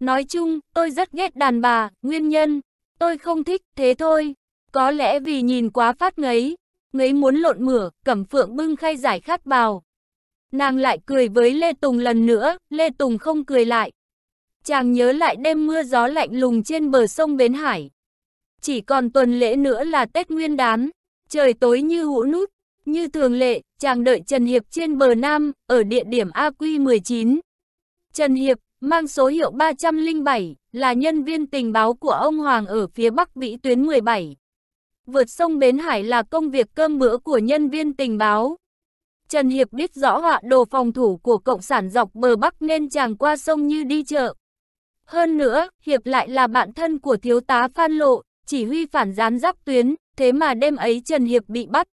Nói chung, tôi rất ghét đàn bà, nguyên nhân, tôi không thích, thế thôi. Có lẽ vì nhìn quá phát ngấy, ngấy muốn lộn mửa, cẩm phượng bưng khay giải khát bào Nàng lại cười với Lê Tùng lần nữa, Lê Tùng không cười lại. Chàng nhớ lại đêm mưa gió lạnh lùng trên bờ sông Bến Hải. Chỉ còn tuần lễ nữa là Tết Nguyên đán, trời tối như hũ nút. Như thường lệ, chàng đợi Trần Hiệp trên bờ Nam, ở địa điểm AQ19. Trần Hiệp mang số hiệu 307, là nhân viên tình báo của ông Hoàng ở phía bắc vĩ tuyến 17. Vượt sông Bến Hải là công việc cơm bữa của nhân viên tình báo. Trần Hiệp biết rõ họa đồ phòng thủ của Cộng sản dọc bờ Bắc nên chàng qua sông như đi chợ. Hơn nữa, Hiệp lại là bạn thân của thiếu tá Phan Lộ, chỉ huy phản gián giáp tuyến, thế mà đêm ấy Trần Hiệp bị bắt.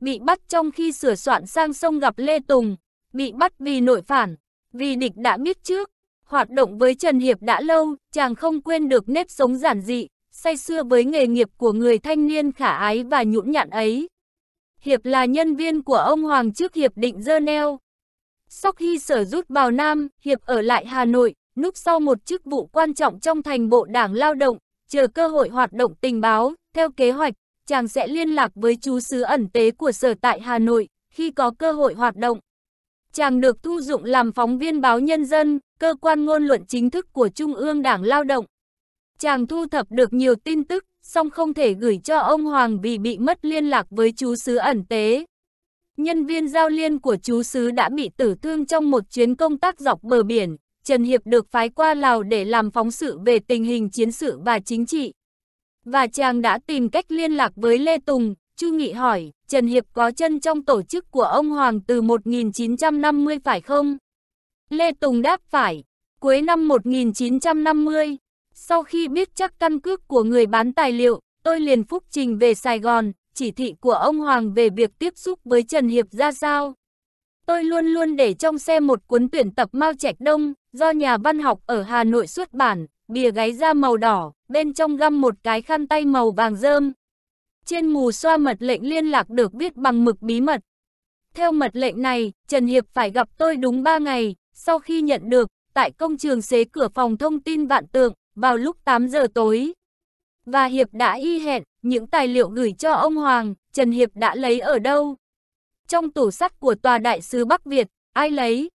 Bị bắt trong khi sửa soạn sang sông gặp Lê Tùng, bị bắt vì nội phản, vì địch đã biết trước, Hoạt động với Trần Hiệp đã lâu, chàng không quên được nếp sống giản dị, say xưa với nghề nghiệp của người thanh niên khả ái và nhũn nhặn ấy. Hiệp là nhân viên của ông Hoàng trước Hiệp định Geneva. Sau khi sở rút vào Nam, Hiệp ở lại Hà Nội, núp sau một chức vụ quan trọng trong thành bộ đảng lao động, chờ cơ hội hoạt động tình báo, theo kế hoạch, chàng sẽ liên lạc với chú sứ ẩn tế của sở tại Hà Nội, khi có cơ hội hoạt động. Chàng được thu dụng làm phóng viên báo Nhân dân, cơ quan ngôn luận chính thức của Trung ương Đảng Lao động. Chàng thu thập được nhiều tin tức, song không thể gửi cho ông Hoàng vì bị mất liên lạc với chú sứ ẩn tế. Nhân viên giao liên của chú sứ đã bị tử thương trong một chuyến công tác dọc bờ biển. Trần Hiệp được phái qua Lào để làm phóng sự về tình hình chiến sự và chính trị. Và chàng đã tìm cách liên lạc với Lê Tùng, Chu Nghị hỏi, Trần Hiệp có chân trong tổ chức của ông Hoàng từ 1950 phải không? Lê Tùng đáp phải, cuối năm 1950. Sau khi biết chắc căn cước của người bán tài liệu, tôi liền phúc trình về Sài Gòn, chỉ thị của ông Hoàng về việc tiếp xúc với Trần Hiệp ra sao. Tôi luôn luôn để trong xe một cuốn tuyển tập Mao Trạch Đông, do nhà văn học ở Hà Nội xuất bản, bìa gáy da màu đỏ, bên trong găm một cái khăn tay màu vàng rơm, trên mù xoa mật lệnh liên lạc được biết bằng mực bí mật. Theo mật lệnh này, Trần Hiệp phải gặp tôi đúng 3 ngày, sau khi nhận được, tại công trường xế cửa phòng thông tin vạn tượng, vào lúc 8 giờ tối. Và Hiệp đã y hẹn, những tài liệu gửi cho ông Hoàng, Trần Hiệp đã lấy ở đâu? Trong tủ sắt của Tòa Đại sứ Bắc Việt, ai lấy?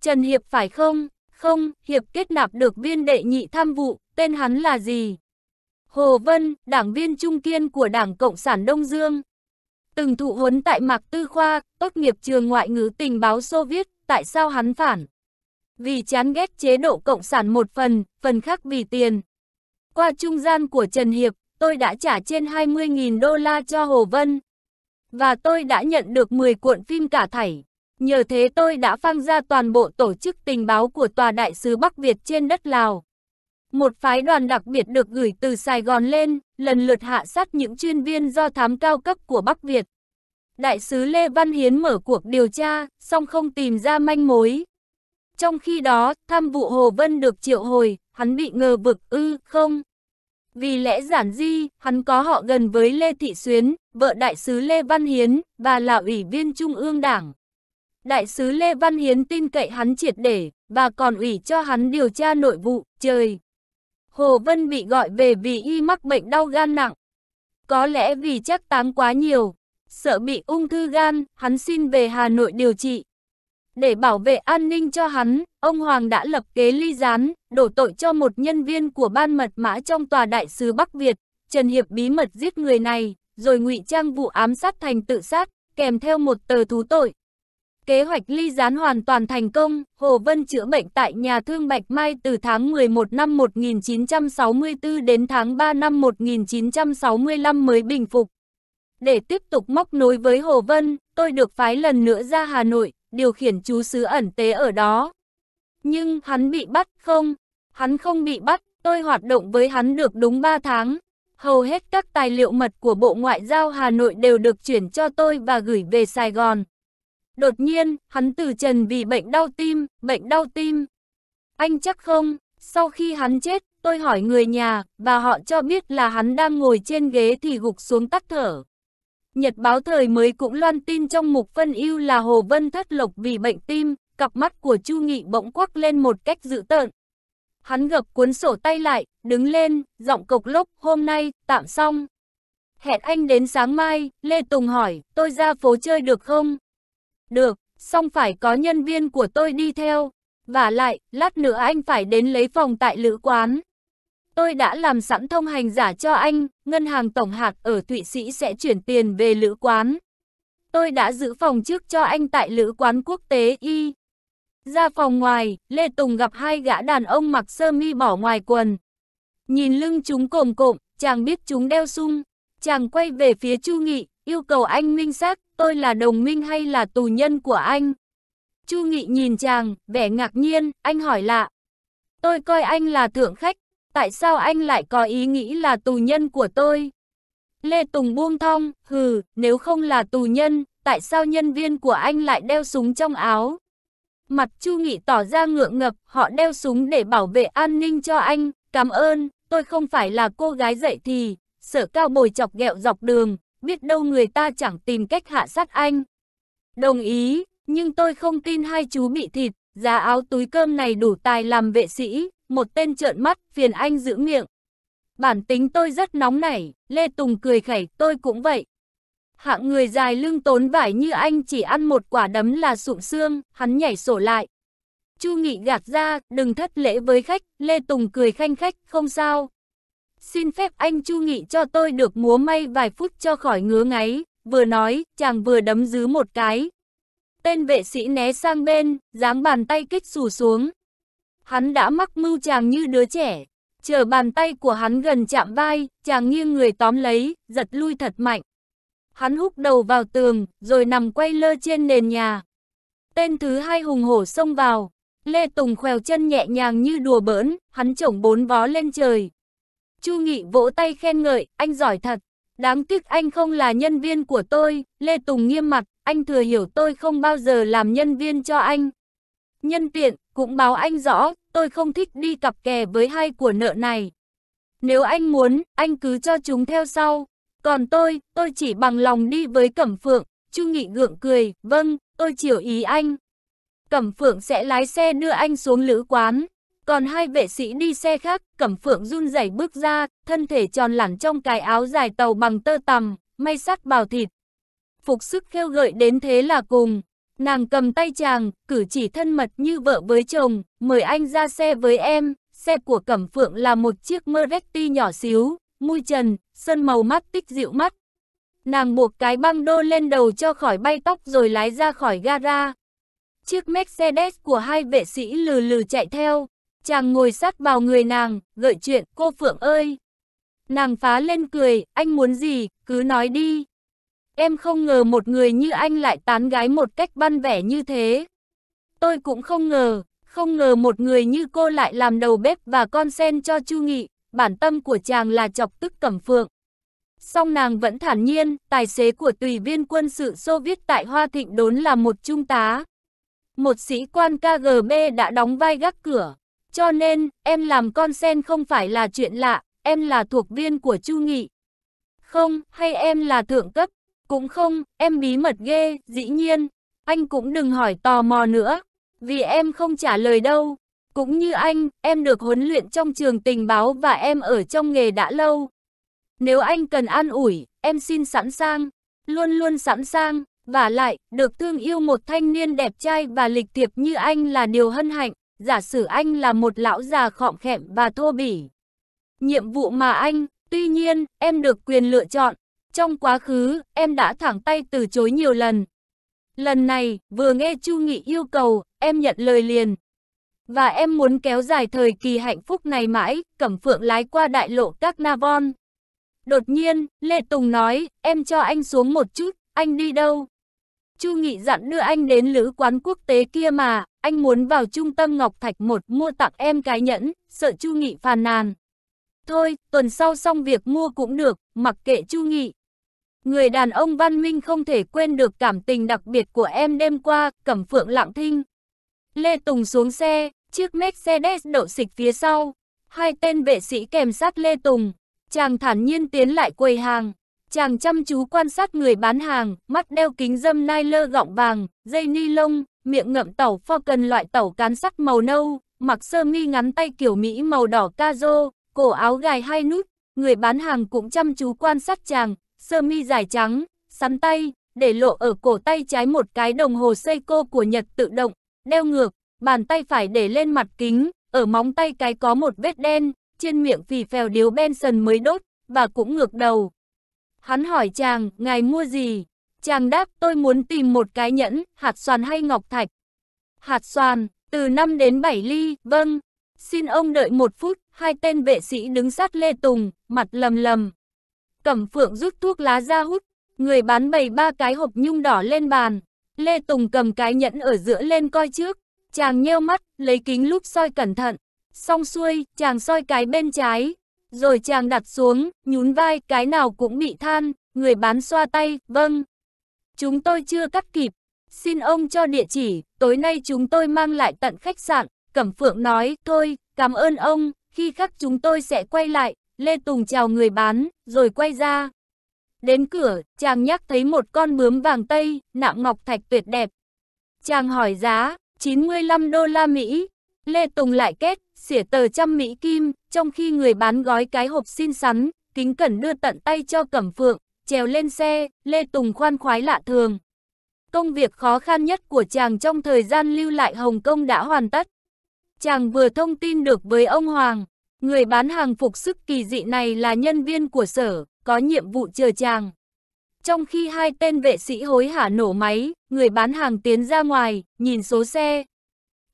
Trần Hiệp phải không? Không, Hiệp kết nạp được viên đệ nhị tham vụ, tên hắn là gì? Hồ Vân, đảng viên trung kiên của Đảng Cộng sản Đông Dương. Từng thụ huấn tại Mạc Tư Khoa, tốt nghiệp trường ngoại ngữ tình báo Xô Viết, tại sao hắn phản? Vì chán ghét chế độ Cộng sản một phần, phần khác vì tiền. Qua trung gian của Trần Hiệp, tôi đã trả trên 20.000 đô la cho Hồ Vân. Và tôi đã nhận được 10 cuộn phim cả thảy. Nhờ thế tôi đã phang ra toàn bộ tổ chức tình báo của Tòa Đại sứ Bắc Việt trên đất Lào. Một phái đoàn đặc biệt được gửi từ Sài Gòn lên, lần lượt hạ sát những chuyên viên do thám cao cấp của Bắc Việt. Đại sứ Lê Văn Hiến mở cuộc điều tra, song không tìm ra manh mối. Trong khi đó, tham vụ Hồ Vân được triệu hồi, hắn bị ngờ vực ư, không? Vì lẽ giản di, hắn có họ gần với Lê Thị Xuyến, vợ đại sứ Lê Văn Hiến, và là ủy viên Trung ương Đảng. Đại sứ Lê Văn Hiến tin cậy hắn triệt để, và còn ủy cho hắn điều tra nội vụ, trời. Hồ Vân bị gọi về vì y mắc bệnh đau gan nặng. Có lẽ vì chắc táng quá nhiều, sợ bị ung thư gan, hắn xin về Hà Nội điều trị. Để bảo vệ an ninh cho hắn, ông Hoàng đã lập kế ly gián, đổ tội cho một nhân viên của ban mật mã trong tòa đại sứ Bắc Việt, Trần Hiệp bí mật giết người này, rồi ngụy trang vụ ám sát thành tự sát, kèm theo một tờ thú tội. Kế hoạch ly gián hoàn toàn thành công, Hồ Vân chữa bệnh tại nhà thương Bạch Mai từ tháng 11 năm 1964 đến tháng 3 năm 1965 mới bình phục. Để tiếp tục móc nối với Hồ Vân, tôi được phái lần nữa ra Hà Nội, điều khiển chú sứ ẩn tế ở đó. Nhưng hắn bị bắt không? Hắn không bị bắt, tôi hoạt động với hắn được đúng 3 tháng. Hầu hết các tài liệu mật của Bộ Ngoại giao Hà Nội đều được chuyển cho tôi và gửi về Sài Gòn. Đột nhiên, hắn từ trần vì bệnh đau tim, bệnh đau tim. Anh chắc không, sau khi hắn chết, tôi hỏi người nhà, và họ cho biết là hắn đang ngồi trên ghế thì gục xuống tắt thở. Nhật báo thời mới cũng loan tin trong mục phân yêu là Hồ Vân thất lộc vì bệnh tim, cặp mắt của Chu Nghị bỗng quắc lên một cách dữ tợn. Hắn gập cuốn sổ tay lại, đứng lên, giọng cộc lốc, hôm nay, tạm xong. Hẹn anh đến sáng mai, Lê Tùng hỏi, tôi ra phố chơi được không? Được, xong phải có nhân viên của tôi đi theo. Và lại, lát nữa anh phải đến lấy phòng tại lữ quán. Tôi đã làm sẵn thông hành giả cho anh, ngân hàng tổng hạt ở Thụy Sĩ sẽ chuyển tiền về lữ quán. Tôi đã giữ phòng trước cho anh tại lữ quán quốc tế Y. Ra phòng ngoài, Lê Tùng gặp hai gã đàn ông mặc sơ mi bỏ ngoài quần. Nhìn lưng chúng cồm cộm, chàng biết chúng đeo sung. Chàng quay về phía Chu Nghị, yêu cầu anh minh xác tôi là đồng minh hay là tù nhân của anh? Chu Nghị nhìn chàng, vẻ ngạc nhiên, anh hỏi lạ. Tôi coi anh là thượng khách, tại sao anh lại có ý nghĩ là tù nhân của tôi? Lê Tùng buông thong, hừ, nếu không là tù nhân, tại sao nhân viên của anh lại đeo súng trong áo? Mặt Chu Nghị tỏ ra ngượng ngập, họ đeo súng để bảo vệ an ninh cho anh, cảm ơn, tôi không phải là cô gái dậy thì, sở cao bồi chọc ghẹo dọc đường, biết đâu người ta chẳng tìm cách hạ sát anh. Đồng ý, nhưng tôi không tin hai chú bị thịt, giá áo túi cơm này đủ tài làm vệ sĩ, một tên trợn mắt, phiền anh giữ miệng. Bản tính tôi rất nóng nảy, Lê Tùng cười khẩy, tôi cũng vậy. Hạng người dài lưng tốn vải như anh chỉ ăn một quả đấm là sụm xương, hắn nhảy sổ lại. Chu Nghị gạt ra, đừng thất lễ với khách, Lê Tùng cười khanh khách, không sao, Xin phép anh Chu Nghị cho tôi được múa may vài phút cho khỏi ngứa ngáy, vừa nói, chàng vừa đấm dứ một cái. Tên vệ sĩ né sang bên, dáng bàn tay kích xù xuống. Hắn đã mắc mưu chàng như đứa trẻ. Chờ bàn tay của hắn gần chạm vai, chàng nghiêng người tóm lấy, giật lui thật mạnh. Hắn húc đầu vào tường, rồi nằm quay lơ trên nền nhà. Tên thứ hai hùng hổ xông vào. Lê Tùng khèo chân nhẹ nhàng như đùa bỡn, hắn chổng bốn vó lên trời, Chu Nghị vỗ tay khen ngợi, anh giỏi thật. Đáng tiếc anh không là nhân viên của tôi, Lê Tùng nghiêm mặt, anh thừa hiểu tôi không bao giờ làm nhân viên cho anh. Nhân tiện, cũng báo anh rõ, tôi không thích đi cặp kè với hai của nợ này. Nếu anh muốn, anh cứ cho chúng theo sau. Còn tôi, tôi chỉ bằng lòng đi với Cẩm Phượng. Chu Nghị gượng cười, vâng, tôi chiều ý anh. Cẩm Phượng sẽ lái xe đưa anh xuống lữ quán. Còn hai vệ sĩ đi xe khác, Cẩm Phượng run rẩy bước ra, thân thể tròn lẳn trong cái áo dài tàu bằng tơ tằm, may sắt bào thịt. Phục sức khêu gợi đến thế là cùng. Nàng cầm tay chàng, cử chỉ thân mật như vợ với chồng, mời anh ra xe với em. Xe của Cẩm Phượng là một chiếc Maserati nhỏ xíu, mui trần, sơn màu mắt tích dịu mắt. Nàng buộc cái băng đô lên đầu cho khỏi bay tóc rồi lái ra khỏi gara. Chiếc Mercedes của hai vệ sĩ lừ lừ chạy theo, Chàng ngồi sát vào người nàng, gợi chuyện, cô Phượng ơi. Nàng phá lên cười, anh muốn gì, cứ nói đi. Em không ngờ một người như anh lại tán gái một cách ban vẻ như thế. Tôi cũng không ngờ, không ngờ một người như cô lại làm đầu bếp và con sen cho Chu Nghị, bản tâm của chàng là chọc tức Cẩm Phượng. Song nàng vẫn thản nhiên, tài xế của tùy viên quân sự Xô Viết tại Hoa Thịnh Đốn là một trung tá. Một sĩ quan KGB đã đóng vai gác cửa. Cho nên, em làm con sen không phải là chuyện lạ, em là thuộc viên của Chu Nghị. Không, hay em là thượng cấp? Cũng không, em bí mật ghê, dĩ nhiên. Anh cũng đừng hỏi tò mò nữa, vì em không trả lời đâu. Cũng như anh, em được huấn luyện trong trường tình báo và em ở trong nghề đã lâu. Nếu anh cần an ủi, em xin sẵn sàng, luôn luôn sẵn sàng, và lại, được thương yêu một thanh niên đẹp trai và lịch thiệp như anh là điều hân hạnh giả sử anh là một lão già khọm khẹm và thô bỉ. Nhiệm vụ mà anh, tuy nhiên, em được quyền lựa chọn. Trong quá khứ, em đã thẳng tay từ chối nhiều lần. Lần này, vừa nghe Chu Nghị yêu cầu, em nhận lời liền. Và em muốn kéo dài thời kỳ hạnh phúc này mãi, Cẩm Phượng lái qua đại lộ các Navon. Đột nhiên, Lê Tùng nói, em cho anh xuống một chút, anh đi đâu? Chu Nghị dặn đưa anh đến lữ quán quốc tế kia mà, anh muốn vào trung tâm Ngọc Thạch 1 mua tặng em cái nhẫn, sợ Chu Nghị phàn nàn. Thôi, tuần sau xong việc mua cũng được, mặc kệ Chu Nghị. Người đàn ông văn minh không thể quên được cảm tình đặc biệt của em đêm qua, Cẩm Phượng lặng thinh. Lê Tùng xuống xe, chiếc Mercedes đậu xịch phía sau. Hai tên vệ sĩ kèm sát Lê Tùng. Chàng thản nhiên tiến lại quầy hàng. Chàng chăm chú quan sát người bán hàng, mắt đeo kính dâm nai lơ gọng vàng, dây ni lông, miệng ngậm tàu pho cần loại tàu cán sắt màu nâu, mặc sơ mi ngắn tay kiểu Mỹ màu đỏ cazo, cổ áo gài hai nút, người bán hàng cũng chăm chú quan sát chàng, sơ mi dài trắng, sắn tay, để lộ ở cổ tay trái một cái đồng hồ Seiko của Nhật tự động, đeo ngược, bàn tay phải để lên mặt kính, ở móng tay cái có một vết đen, trên miệng phì phèo điếu Benson mới đốt, và cũng ngược đầu. Hắn hỏi chàng, ngài mua gì? Chàng đáp tôi muốn tìm một cái nhẫn, hạt xoàn hay ngọc thạch. Hạt xoàn, từ 5 đến 7 ly, vâng. Xin ông đợi một phút, hai tên vệ sĩ đứng sát Lê Tùng, mặt lầm lầm. Cẩm phượng rút thuốc lá ra hút, người bán bày ba cái hộp nhung đỏ lên bàn. Lê Tùng cầm cái nhẫn ở giữa lên coi trước, chàng nheo mắt, lấy kính lúc soi cẩn thận. Xong xuôi, chàng soi cái bên trái, rồi chàng đặt xuống, nhún vai, cái nào cũng bị than, người bán xoa tay, vâng, Chúng tôi chưa cắt kịp. Xin ông cho địa chỉ, tối nay chúng tôi mang lại tận khách sạn. Cẩm Phượng nói, thôi, cảm ơn ông, khi khắc chúng tôi sẽ quay lại. Lê Tùng chào người bán, rồi quay ra. Đến cửa, chàng nhắc thấy một con bướm vàng tây, nạm ngọc thạch tuyệt đẹp. Chàng hỏi giá, 95 đô la Mỹ. Lê Tùng lại kết, xỉa tờ trăm Mỹ Kim, trong khi người bán gói cái hộp xin xắn, kính cẩn đưa tận tay cho Cẩm Phượng trèo lên xe, Lê Tùng khoan khoái lạ thường. Công việc khó khăn nhất của chàng trong thời gian lưu lại Hồng Kông đã hoàn tất. Chàng vừa thông tin được với ông Hoàng, người bán hàng phục sức kỳ dị này là nhân viên của sở, có nhiệm vụ chờ chàng. Trong khi hai tên vệ sĩ hối hả nổ máy, người bán hàng tiến ra ngoài, nhìn số xe.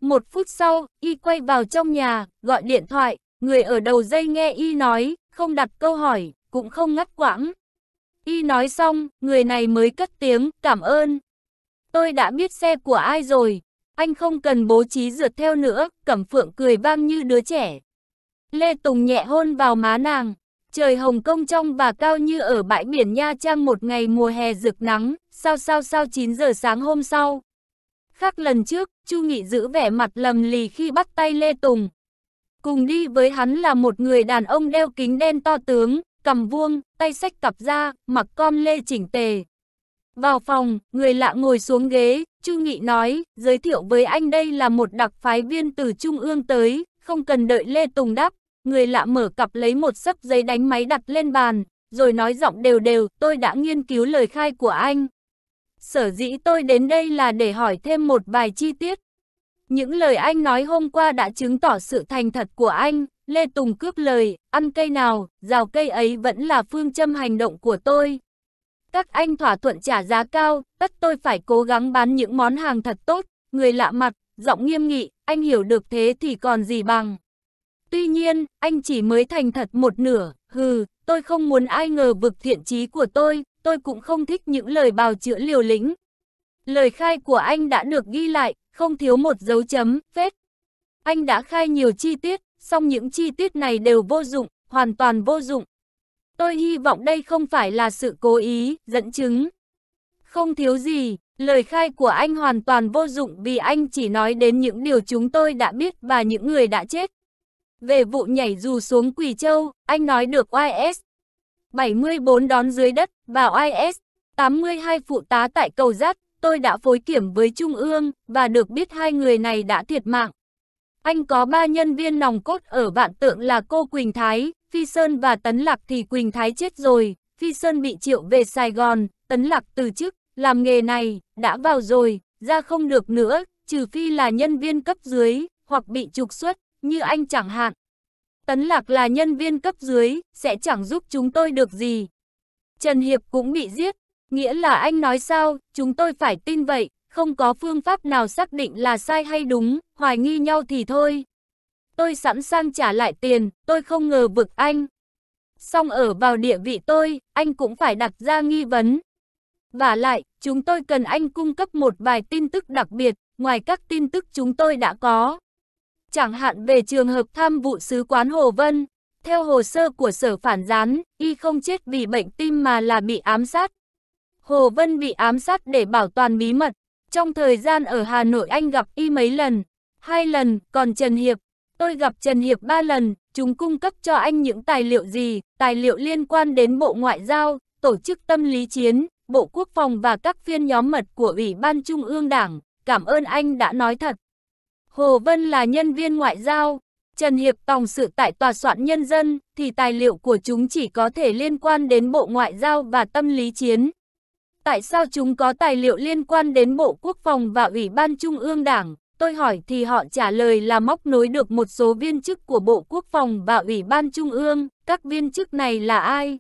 Một phút sau, y quay vào trong nhà, gọi điện thoại, người ở đầu dây nghe y nói, không đặt câu hỏi, cũng không ngắt quãng. Y nói xong, người này mới cất tiếng, cảm ơn. Tôi đã biết xe của ai rồi, anh không cần bố trí rượt theo nữa, Cẩm Phượng cười vang như đứa trẻ. Lê Tùng nhẹ hôn vào má nàng, trời Hồng Kông trong và cao như ở bãi biển Nha Trang một ngày mùa hè rực nắng, sao sao sao 9 giờ sáng hôm sau. Khác lần trước, Chu Nghị giữ vẻ mặt lầm lì khi bắt tay Lê Tùng. Cùng đi với hắn là một người đàn ông đeo kính đen to tướng, cầm vuông, tay sách cặp ra, mặc com lê chỉnh tề. Vào phòng, người lạ ngồi xuống ghế, Chu Nghị nói, giới thiệu với anh đây là một đặc phái viên từ Trung ương tới, không cần đợi Lê Tùng đáp. Người lạ mở cặp lấy một sấp giấy đánh máy đặt lên bàn, rồi nói giọng đều đều, tôi đã nghiên cứu lời khai của anh. Sở dĩ tôi đến đây là để hỏi thêm một vài chi tiết, những lời anh nói hôm qua đã chứng tỏ sự thành thật của anh. Lê Tùng cướp lời, ăn cây nào, rào cây ấy vẫn là phương châm hành động của tôi. Các anh thỏa thuận trả giá cao, tất tôi phải cố gắng bán những món hàng thật tốt. Người lạ mặt, giọng nghiêm nghị, anh hiểu được thế thì còn gì bằng. Tuy nhiên, anh chỉ mới thành thật một nửa, hừ, tôi không muốn ai ngờ vực thiện trí của tôi, tôi cũng không thích những lời bào chữa liều lĩnh. Lời khai của anh đã được ghi lại, không thiếu một dấu chấm, phết. Anh đã khai nhiều chi tiết, song những chi tiết này đều vô dụng, hoàn toàn vô dụng. Tôi hy vọng đây không phải là sự cố ý, dẫn chứng. Không thiếu gì, lời khai của anh hoàn toàn vô dụng vì anh chỉ nói đến những điều chúng tôi đã biết và những người đã chết. Về vụ nhảy dù xuống Quỳ Châu, anh nói được OIS 74 đón dưới đất và IS. 82 phụ tá tại cầu giác Tôi đã phối kiểm với Trung ương và được biết hai người này đã thiệt mạng. Anh có ba nhân viên nòng cốt ở Vạn Tượng là cô Quỳnh Thái, Phi Sơn và Tấn Lạc thì Quỳnh Thái chết rồi. Phi Sơn bị triệu về Sài Gòn, Tấn Lạc từ chức, làm nghề này, đã vào rồi, ra không được nữa, trừ phi là nhân viên cấp dưới, hoặc bị trục xuất, như anh chẳng hạn. Tấn Lạc là nhân viên cấp dưới, sẽ chẳng giúp chúng tôi được gì. Trần Hiệp cũng bị giết, Nghĩa là anh nói sao, chúng tôi phải tin vậy, không có phương pháp nào xác định là sai hay đúng, hoài nghi nhau thì thôi. Tôi sẵn sàng trả lại tiền, tôi không ngờ vực anh. Xong ở vào địa vị tôi, anh cũng phải đặt ra nghi vấn. Và lại, chúng tôi cần anh cung cấp một vài tin tức đặc biệt, ngoài các tin tức chúng tôi đã có. Chẳng hạn về trường hợp tham vụ sứ quán Hồ Vân, theo hồ sơ của sở phản gián, y không chết vì bệnh tim mà là bị ám sát, Hồ Vân bị ám sát để bảo toàn bí mật. Trong thời gian ở Hà Nội anh gặp y mấy lần, hai lần, còn Trần Hiệp. Tôi gặp Trần Hiệp ba lần, chúng cung cấp cho anh những tài liệu gì, tài liệu liên quan đến Bộ Ngoại giao, Tổ chức Tâm lý Chiến, Bộ Quốc phòng và các phiên nhóm mật của Ủy ban Trung ương Đảng. Cảm ơn anh đã nói thật. Hồ Vân là nhân viên ngoại giao, Trần Hiệp tòng sự tại tòa soạn nhân dân, thì tài liệu của chúng chỉ có thể liên quan đến Bộ Ngoại giao và Tâm lý Chiến tại sao chúng có tài liệu liên quan đến Bộ Quốc phòng và Ủy ban Trung ương Đảng? Tôi hỏi thì họ trả lời là móc nối được một số viên chức của Bộ Quốc phòng và Ủy ban Trung ương, các viên chức này là ai?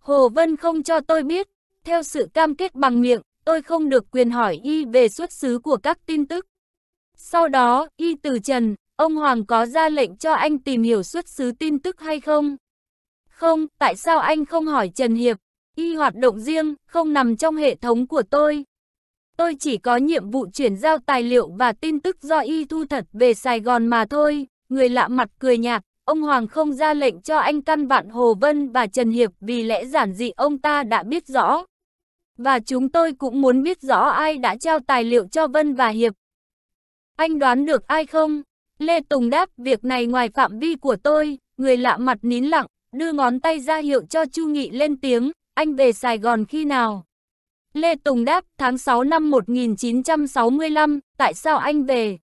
Hồ Vân không cho tôi biết, theo sự cam kết bằng miệng, tôi không được quyền hỏi y về xuất xứ của các tin tức. Sau đó, y từ trần, ông Hoàng có ra lệnh cho anh tìm hiểu xuất xứ tin tức hay không? Không, tại sao anh không hỏi Trần Hiệp, Y hoạt động riêng, không nằm trong hệ thống của tôi. Tôi chỉ có nhiệm vụ chuyển giao tài liệu và tin tức do Y thu thật về Sài Gòn mà thôi. Người lạ mặt cười nhạt, ông Hoàng không ra lệnh cho anh căn vạn Hồ Vân và Trần Hiệp vì lẽ giản dị ông ta đã biết rõ. Và chúng tôi cũng muốn biết rõ ai đã trao tài liệu cho Vân và Hiệp. Anh đoán được ai không? Lê Tùng đáp việc này ngoài phạm vi của tôi, người lạ mặt nín lặng, đưa ngón tay ra hiệu cho Chu Nghị lên tiếng, anh về Sài Gòn khi nào? Lê Tùng đáp, tháng 6 năm 1965, tại sao anh về?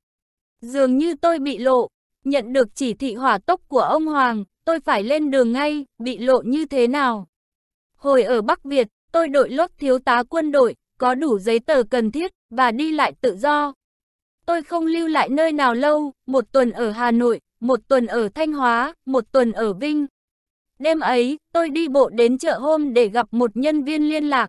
Dường như tôi bị lộ, nhận được chỉ thị hỏa tốc của ông Hoàng, tôi phải lên đường ngay, bị lộ như thế nào? Hồi ở Bắc Việt, tôi đội lốt thiếu tá quân đội, có đủ giấy tờ cần thiết, và đi lại tự do. Tôi không lưu lại nơi nào lâu, một tuần ở Hà Nội, một tuần ở Thanh Hóa, một tuần ở Vinh. Đêm ấy, tôi đi bộ đến chợ hôm để gặp một nhân viên liên lạc.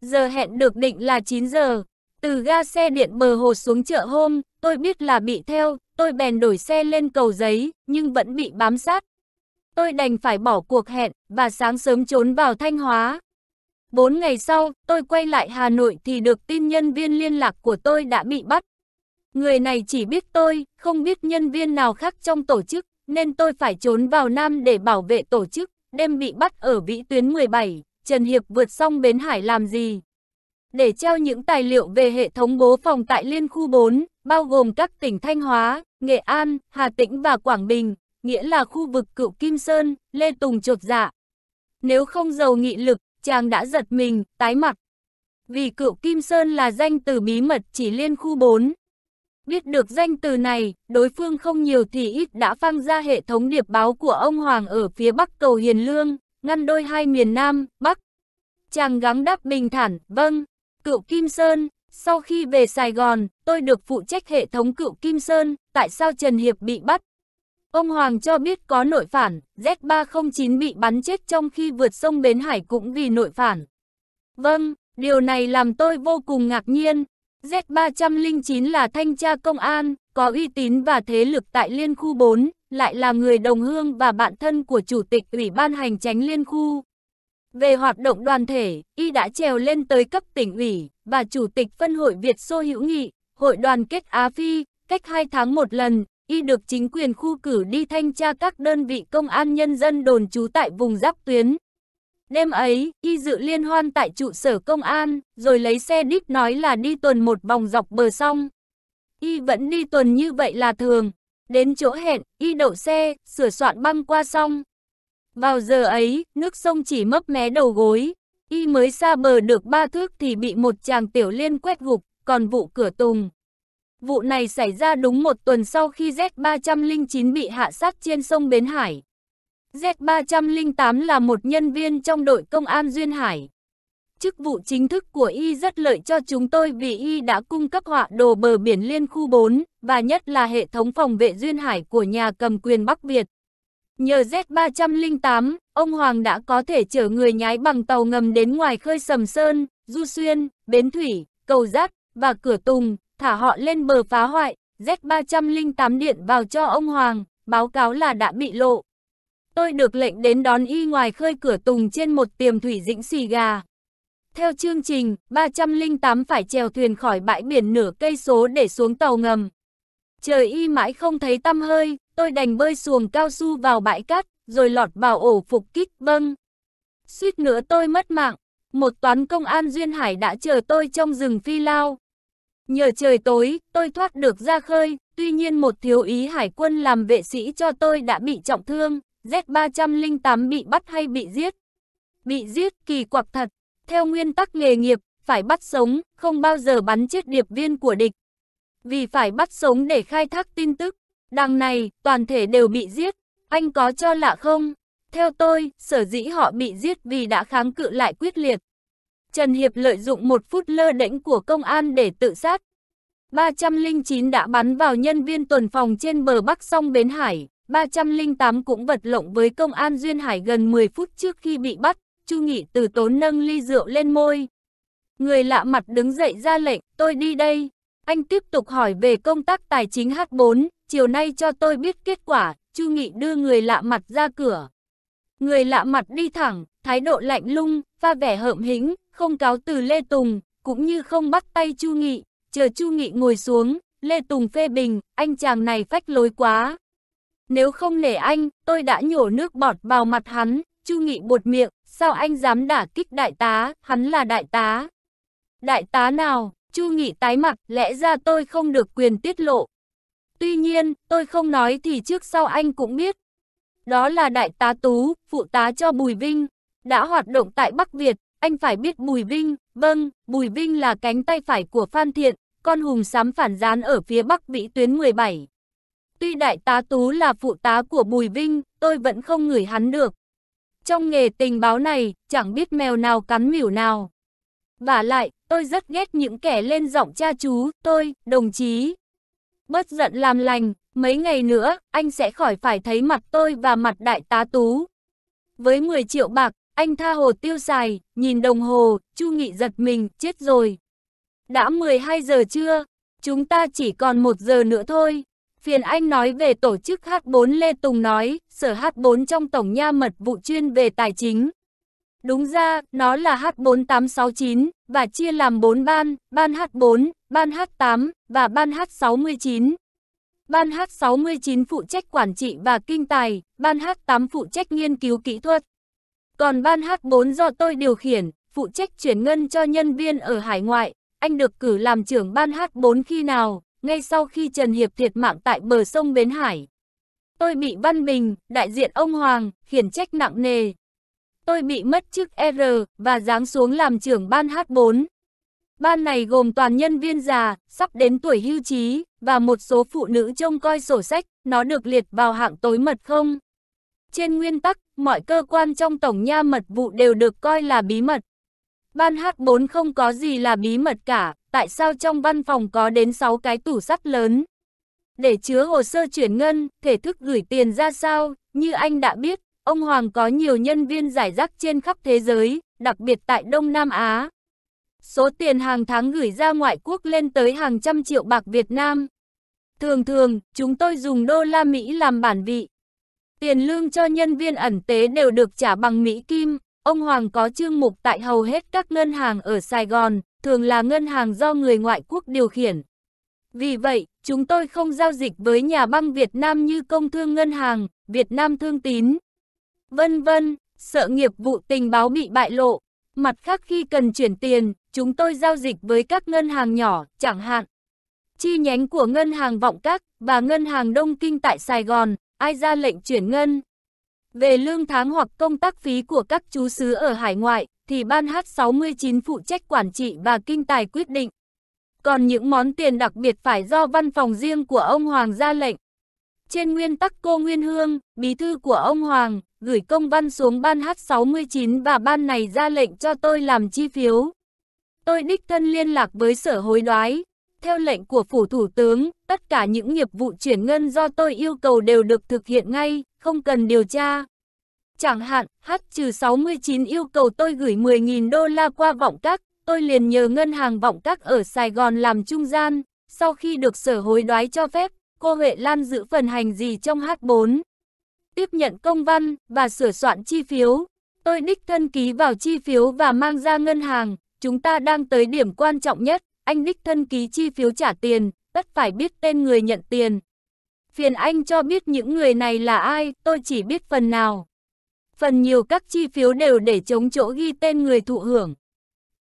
Giờ hẹn được định là 9 giờ. Từ ga xe điện bờ hồ xuống chợ hôm, tôi biết là bị theo, tôi bèn đổi xe lên cầu giấy, nhưng vẫn bị bám sát. Tôi đành phải bỏ cuộc hẹn, và sáng sớm trốn vào Thanh Hóa. Bốn ngày sau, tôi quay lại Hà Nội thì được tin nhân viên liên lạc của tôi đã bị bắt. Người này chỉ biết tôi, không biết nhân viên nào khác trong tổ chức nên tôi phải trốn vào Nam để bảo vệ tổ chức, đêm bị bắt ở vĩ tuyến 17, Trần Hiệp vượt sông Bến Hải làm gì? Để treo những tài liệu về hệ thống bố phòng tại Liên khu 4, bao gồm các tỉnh Thanh Hóa, Nghệ An, Hà Tĩnh và Quảng Bình, nghĩa là khu vực cựu Kim Sơn, Lê Tùng chột dạ. Nếu không giàu nghị lực, chàng đã giật mình, tái mặt. Vì cựu Kim Sơn là danh từ bí mật chỉ liên khu 4, Biết được danh từ này, đối phương không nhiều thì ít đã phang ra hệ thống điệp báo của ông Hoàng ở phía bắc cầu Hiền Lương, ngăn đôi hai miền Nam, Bắc. Chàng gắng đáp bình thản, vâng, cựu Kim Sơn, sau khi về Sài Gòn, tôi được phụ trách hệ thống cựu Kim Sơn, tại sao Trần Hiệp bị bắt? Ông Hoàng cho biết có nội phản, Z309 bị bắn chết trong khi vượt sông Bến Hải cũng vì nội phản. Vâng, điều này làm tôi vô cùng ngạc nhiên, Z309 là thanh tra công an, có uy tín và thế lực tại Liên khu 4, lại là người đồng hương và bạn thân của Chủ tịch Ủy ban Hành tránh Liên khu. Về hoạt động đoàn thể, y đã trèo lên tới cấp tỉnh ủy và Chủ tịch Phân hội Việt Xô hữu nghị, Hội đoàn kết Á Phi, cách 2 tháng một lần, y được chính quyền khu cử đi thanh tra các đơn vị công an nhân dân đồn trú tại vùng giáp tuyến, Đêm ấy, y dự liên hoan tại trụ sở công an, rồi lấy xe đít nói là đi tuần một vòng dọc bờ sông. Y vẫn đi tuần như vậy là thường. Đến chỗ hẹn, y đậu xe, sửa soạn băng qua sông. Vào giờ ấy, nước sông chỉ mấp mé đầu gối. Y mới xa bờ được ba thước thì bị một chàng tiểu liên quét gục, còn vụ cửa tùng. Vụ này xảy ra đúng một tuần sau khi Z309 bị hạ sát trên sông Bến Hải. Z308 là một nhân viên trong đội công an Duyên Hải. Chức vụ chính thức của y rất lợi cho chúng tôi vì y đã cung cấp họa đồ bờ biển liên khu 4 và nhất là hệ thống phòng vệ Duyên Hải của nhà cầm quyền Bắc Việt. Nhờ Z308, ông Hoàng đã có thể chở người nhái bằng tàu ngầm đến ngoài khơi Sầm Sơn, Du Xuyên, Bến Thủy, Cầu Giác và Cửa Tùng, thả họ lên bờ phá hoại. Z308 điện vào cho ông Hoàng, báo cáo là đã bị lộ. Tôi được lệnh đến đón y ngoài khơi cửa tùng trên một tiềm thủy dĩnh xì gà. Theo chương trình, 308 phải chèo thuyền khỏi bãi biển nửa cây số để xuống tàu ngầm. Chờ y mãi không thấy tăm hơi, tôi đành bơi xuồng cao su vào bãi cát, rồi lọt vào ổ phục kích bâng. Suýt nữa tôi mất mạng. Một toán công an duyên hải đã chờ tôi trong rừng phi lao. Nhờ trời tối, tôi thoát được ra khơi, tuy nhiên một thiếu ý hải quân làm vệ sĩ cho tôi đã bị trọng thương, Z308 bị bắt hay bị giết? Bị giết kỳ quặc thật. Theo nguyên tắc nghề nghiệp, phải bắt sống, không bao giờ bắn chết điệp viên của địch. Vì phải bắt sống để khai thác tin tức, đằng này toàn thể đều bị giết. Anh có cho lạ không? Theo tôi, sở dĩ họ bị giết vì đã kháng cự lại quyết liệt. Trần Hiệp lợi dụng một phút lơ đễnh của công an để tự sát. 309 đã bắn vào nhân viên tuần phòng trên bờ bắc sông Bến Hải. 308 cũng vật lộn với công an Duyên Hải gần 10 phút trước khi bị bắt, Chu Nghị từ tốn nâng ly rượu lên môi. Người lạ mặt đứng dậy ra lệnh, tôi đi đây. Anh tiếp tục hỏi về công tác tài chính H4, chiều nay cho tôi biết kết quả, Chu Nghị đưa người lạ mặt ra cửa. Người lạ mặt đi thẳng, thái độ lạnh lung, pha vẻ hợm hĩnh, không cáo từ Lê Tùng, cũng như không bắt tay Chu Nghị, chờ Chu Nghị ngồi xuống, Lê Tùng phê bình, anh chàng này phách lối quá. Nếu không nể anh, tôi đã nhổ nước bọt vào mặt hắn, Chu Nghị buột miệng, sao anh dám đả kích đại tá, hắn là đại tá. Đại tá nào, Chu Nghị tái mặt, lẽ ra tôi không được quyền tiết lộ. Tuy nhiên, tôi không nói thì trước sau anh cũng biết. Đó là đại tá Tú, phụ tá cho Bùi Vinh, đã hoạt động tại Bắc Việt, anh phải biết Bùi Vinh, vâng, Bùi Vinh là cánh tay phải của Phan Thiện, con hùng sám phản gián ở phía Bắc Vĩ tuyến 17. Tuy đại tá Tú là phụ tá của Bùi Vinh, tôi vẫn không ngửi hắn được. Trong nghề tình báo này, chẳng biết mèo nào cắn miểu nào. Và lại, tôi rất ghét những kẻ lên giọng cha chú, tôi, đồng chí. Bớt giận làm lành, mấy ngày nữa, anh sẽ khỏi phải thấy mặt tôi và mặt đại tá Tú. Với 10 triệu bạc, anh tha hồ tiêu xài, nhìn đồng hồ, Chu Nghị giật mình, chết rồi. Đã 12 giờ chưa? Chúng ta chỉ còn một giờ nữa thôi. Phiền Anh nói về tổ chức H4 Lê Tùng nói, sở H4 trong tổng nha mật vụ chuyên về tài chính. Đúng ra, nó là H4869 và chia làm 4 ban, ban H4, ban H8 và ban H69. Ban H69 phụ trách quản trị và kinh tài, ban H8 phụ trách nghiên cứu kỹ thuật. Còn ban H4 do tôi điều khiển, phụ trách chuyển ngân cho nhân viên ở hải ngoại, anh được cử làm trưởng ban H4 khi nào? ngay sau khi Trần Hiệp thiệt mạng tại bờ sông Bến Hải. Tôi bị Văn Bình, đại diện ông Hoàng, khiển trách nặng nề. Tôi bị mất chức R và giáng xuống làm trưởng ban H4. Ban này gồm toàn nhân viên già, sắp đến tuổi hưu trí, và một số phụ nữ trông coi sổ sách, nó được liệt vào hạng tối mật không? Trên nguyên tắc, mọi cơ quan trong tổng nha mật vụ đều được coi là bí mật. Ban h 40 không có gì là bí mật cả, tại sao trong văn phòng có đến 6 cái tủ sắt lớn? Để chứa hồ sơ chuyển ngân, thể thức gửi tiền ra sao, như anh đã biết, ông Hoàng có nhiều nhân viên giải rác trên khắp thế giới, đặc biệt tại Đông Nam Á. Số tiền hàng tháng gửi ra ngoại quốc lên tới hàng trăm triệu bạc Việt Nam. Thường thường, chúng tôi dùng đô la Mỹ làm bản vị. Tiền lương cho nhân viên ẩn tế đều được trả bằng Mỹ Kim. Ông Hoàng có chương mục tại hầu hết các ngân hàng ở Sài Gòn, thường là ngân hàng do người ngoại quốc điều khiển. Vì vậy, chúng tôi không giao dịch với nhà băng Việt Nam như Công Thương Ngân hàng, Việt Nam Thương Tín, vân vân, sợ nghiệp vụ tình báo bị bại lộ. Mặt khác khi cần chuyển tiền, chúng tôi giao dịch với các ngân hàng nhỏ, chẳng hạn. Chi nhánh của ngân hàng Vọng Các và ngân hàng Đông Kinh tại Sài Gòn, ai ra lệnh chuyển ngân, về lương tháng hoặc công tác phí của các chú sứ ở hải ngoại, thì ban H69 phụ trách quản trị và kinh tài quyết định. Còn những món tiền đặc biệt phải do văn phòng riêng của ông Hoàng ra lệnh. Trên nguyên tắc cô Nguyên Hương, bí thư của ông Hoàng, gửi công văn xuống ban H69 và ban này ra lệnh cho tôi làm chi phiếu. Tôi đích thân liên lạc với sở hối đoái. Theo lệnh của phủ thủ tướng, tất cả những nghiệp vụ chuyển ngân do tôi yêu cầu đều được thực hiện ngay không cần điều tra. Chẳng hạn, H-69 yêu cầu tôi gửi 10.000 đô la qua vọng các, tôi liền nhờ ngân hàng vọng các ở Sài Gòn làm trung gian. Sau khi được sở hối đoái cho phép, cô Huệ Lan giữ phần hành gì trong H4. Tiếp nhận công văn và sửa soạn chi phiếu. Tôi đích thân ký vào chi phiếu và mang ra ngân hàng. Chúng ta đang tới điểm quan trọng nhất. Anh đích thân ký chi phiếu trả tiền, tất phải biết tên người nhận tiền, Phiền anh cho biết những người này là ai, tôi chỉ biết phần nào. Phần nhiều các chi phiếu đều để chống chỗ ghi tên người thụ hưởng.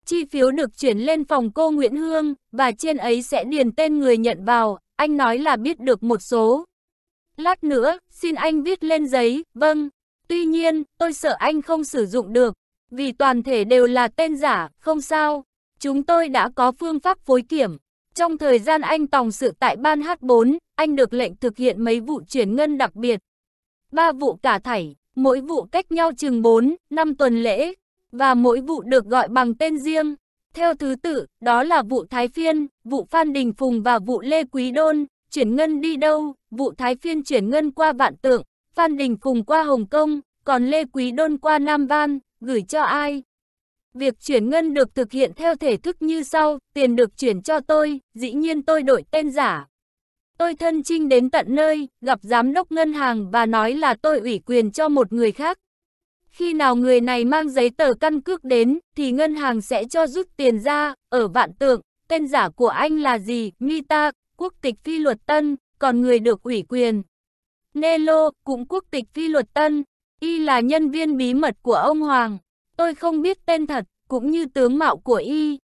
Chi phiếu được chuyển lên phòng cô Nguyễn Hương, và trên ấy sẽ điền tên người nhận vào, anh nói là biết được một số. Lát nữa, xin anh viết lên giấy, vâng. Tuy nhiên, tôi sợ anh không sử dụng được, vì toàn thể đều là tên giả, không sao. Chúng tôi đã có phương pháp phối kiểm. Trong thời gian anh tòng sự tại ban H4, anh được lệnh thực hiện mấy vụ chuyển ngân đặc biệt. Ba vụ cả thảy, mỗi vụ cách nhau chừng 4, 5 tuần lễ, và mỗi vụ được gọi bằng tên riêng. Theo thứ tự, đó là vụ Thái Phiên, vụ Phan Đình Phùng và vụ Lê Quý Đôn, chuyển ngân đi đâu, vụ Thái Phiên chuyển ngân qua Vạn Tượng, Phan Đình Phùng qua Hồng Kông, còn Lê Quý Đôn qua Nam Van, gửi cho ai? Việc chuyển ngân được thực hiện theo thể thức như sau, tiền được chuyển cho tôi, dĩ nhiên tôi đổi tên giả. Tôi thân trinh đến tận nơi, gặp giám đốc ngân hàng và nói là tôi ủy quyền cho một người khác. Khi nào người này mang giấy tờ căn cước đến, thì ngân hàng sẽ cho rút tiền ra, ở vạn tượng, tên giả của anh là gì, Mita, quốc tịch phi luật tân, còn người được ủy quyền. Nelo, cũng quốc tịch phi luật tân, y là nhân viên bí mật của ông Hoàng. Tôi không biết tên thật, cũng như tướng mạo của y.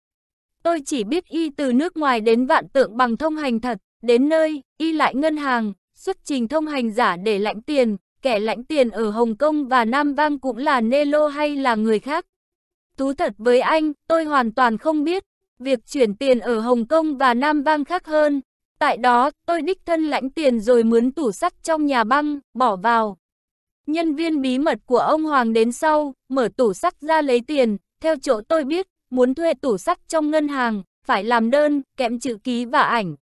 Tôi chỉ biết y từ nước ngoài đến vạn tượng bằng thông hành thật, đến nơi, y lại ngân hàng, xuất trình thông hành giả để lãnh tiền, kẻ lãnh tiền ở Hồng Kông và Nam Vang cũng là Nelo hay là người khác. Thú thật với anh, tôi hoàn toàn không biết, việc chuyển tiền ở Hồng Kông và Nam Vang khác hơn. Tại đó, tôi đích thân lãnh tiền rồi mướn tủ sắt trong nhà băng, bỏ vào. Nhân viên bí mật của ông Hoàng đến sau, mở tủ sắt ra lấy tiền, theo chỗ tôi biết, muốn thuê tủ sắt trong ngân hàng, phải làm đơn, kẹm chữ ký và ảnh.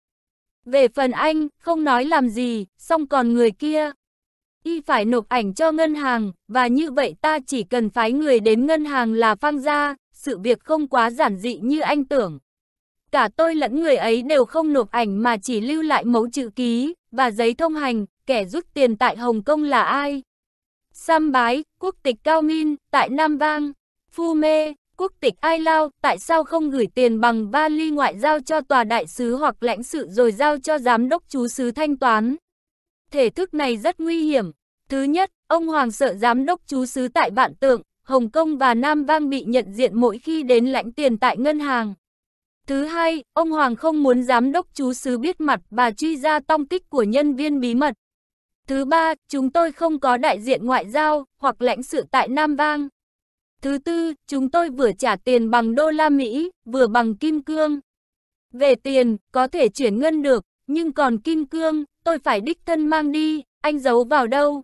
Về phần anh, không nói làm gì, xong còn người kia. Y phải nộp ảnh cho ngân hàng, và như vậy ta chỉ cần phái người đến ngân hàng là phang ra, sự việc không quá giản dị như anh tưởng. Cả tôi lẫn người ấy đều không nộp ảnh mà chỉ lưu lại mẫu chữ ký, và giấy thông hành, kẻ rút tiền tại Hồng Kông là ai? Sam Bái, quốc tịch Cao Min, tại Nam Vang, Phu Mê, quốc tịch Ai Lao, tại sao không gửi tiền bằng ba vali ngoại giao cho tòa đại sứ hoặc lãnh sự rồi giao cho giám đốc chú sứ thanh toán? Thể thức này rất nguy hiểm. Thứ nhất, ông Hoàng sợ giám đốc chú sứ tại Vạn Tượng, Hồng Kông và Nam Vang bị nhận diện mỗi khi đến lãnh tiền tại ngân hàng. Thứ hai, ông Hoàng không muốn giám đốc chú sứ biết mặt và truy ra tông tích của nhân viên bí mật. Thứ ba, chúng tôi không có đại diện ngoại giao hoặc lãnh sự tại Nam Vang. Thứ tư, chúng tôi vừa trả tiền bằng đô la Mỹ, vừa bằng kim cương. Về tiền, có thể chuyển ngân được, nhưng còn kim cương, tôi phải đích thân mang đi, anh giấu vào đâu?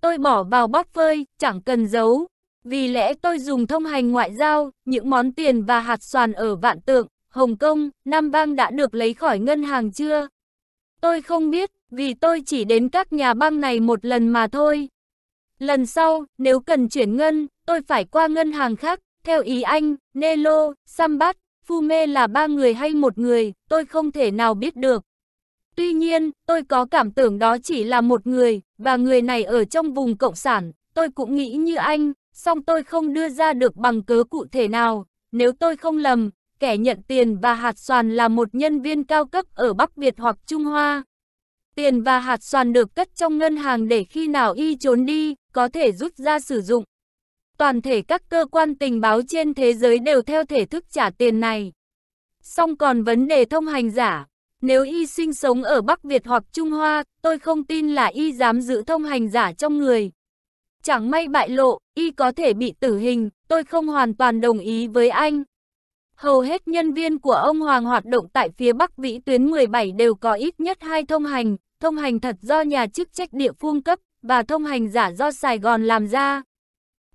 Tôi bỏ vào bóc phơi, chẳng cần giấu. Vì lẽ tôi dùng thông hành ngoại giao, những món tiền và hạt xoàn ở Vạn Tượng, Hồng Kông, Nam Vang đã được lấy khỏi ngân hàng chưa? Tôi không biết, vì tôi chỉ đến các nhà băng này một lần mà thôi. Lần sau, nếu cần chuyển ngân, tôi phải qua ngân hàng khác, theo ý anh, Nelo, Sambat, Fume là ba người hay một người, tôi không thể nào biết được. Tuy nhiên, tôi có cảm tưởng đó chỉ là một người, và người này ở trong vùng Cộng sản, tôi cũng nghĩ như anh, song tôi không đưa ra được bằng cớ cụ thể nào. Nếu tôi không lầm, kẻ nhận tiền và hạt xoàn là một nhân viên cao cấp ở Bắc Việt hoặc Trung Hoa. Tiền và hạt xoàn được cất trong ngân hàng để khi nào y trốn đi, có thể rút ra sử dụng. Toàn thể các cơ quan tình báo trên thế giới đều theo thể thức trả tiền này. Song còn vấn đề thông hành giả. Nếu y sinh sống ở Bắc Việt hoặc Trung Hoa, tôi không tin là y dám giữ thông hành giả trong người. Chẳng may bại lộ, y có thể bị tử hình, tôi không hoàn toàn đồng ý với anh. Hầu hết nhân viên của ông Hoàng hoạt động tại phía Bắc Vĩ tuyến 17 đều có ít nhất hai thông hành, thông hành thật do nhà chức trách địa phương cấp và thông hành giả do Sài Gòn làm ra.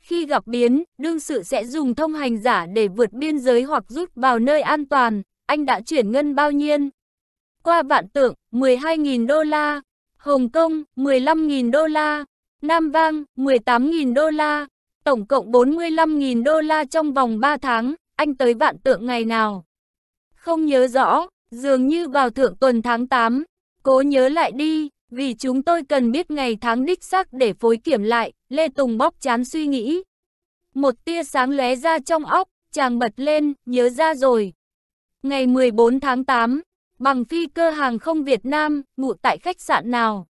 Khi gặp biến, đương sự sẽ dùng thông hành giả để vượt biên giới hoặc rút vào nơi an toàn. Anh đã chuyển ngân bao nhiêu? Qua vạn tượng, 12.000 đô la. Hồng Kông, 15.000 đô la. Nam Vang, 18.000 đô la. Tổng cộng 45.000 đô la trong vòng 3 tháng. Anh tới vạn tượng ngày nào? Không nhớ rõ, dường như vào thượng tuần tháng 8. Cố nhớ lại đi, vì chúng tôi cần biết ngày tháng đích xác để phối kiểm lại, Lê Tùng bóc chán suy nghĩ. Một tia sáng lóe ra trong óc, chàng bật lên, nhớ ra rồi. Ngày 14 tháng 8, bằng phi cơ hàng không Việt Nam, ngụ tại khách sạn nào?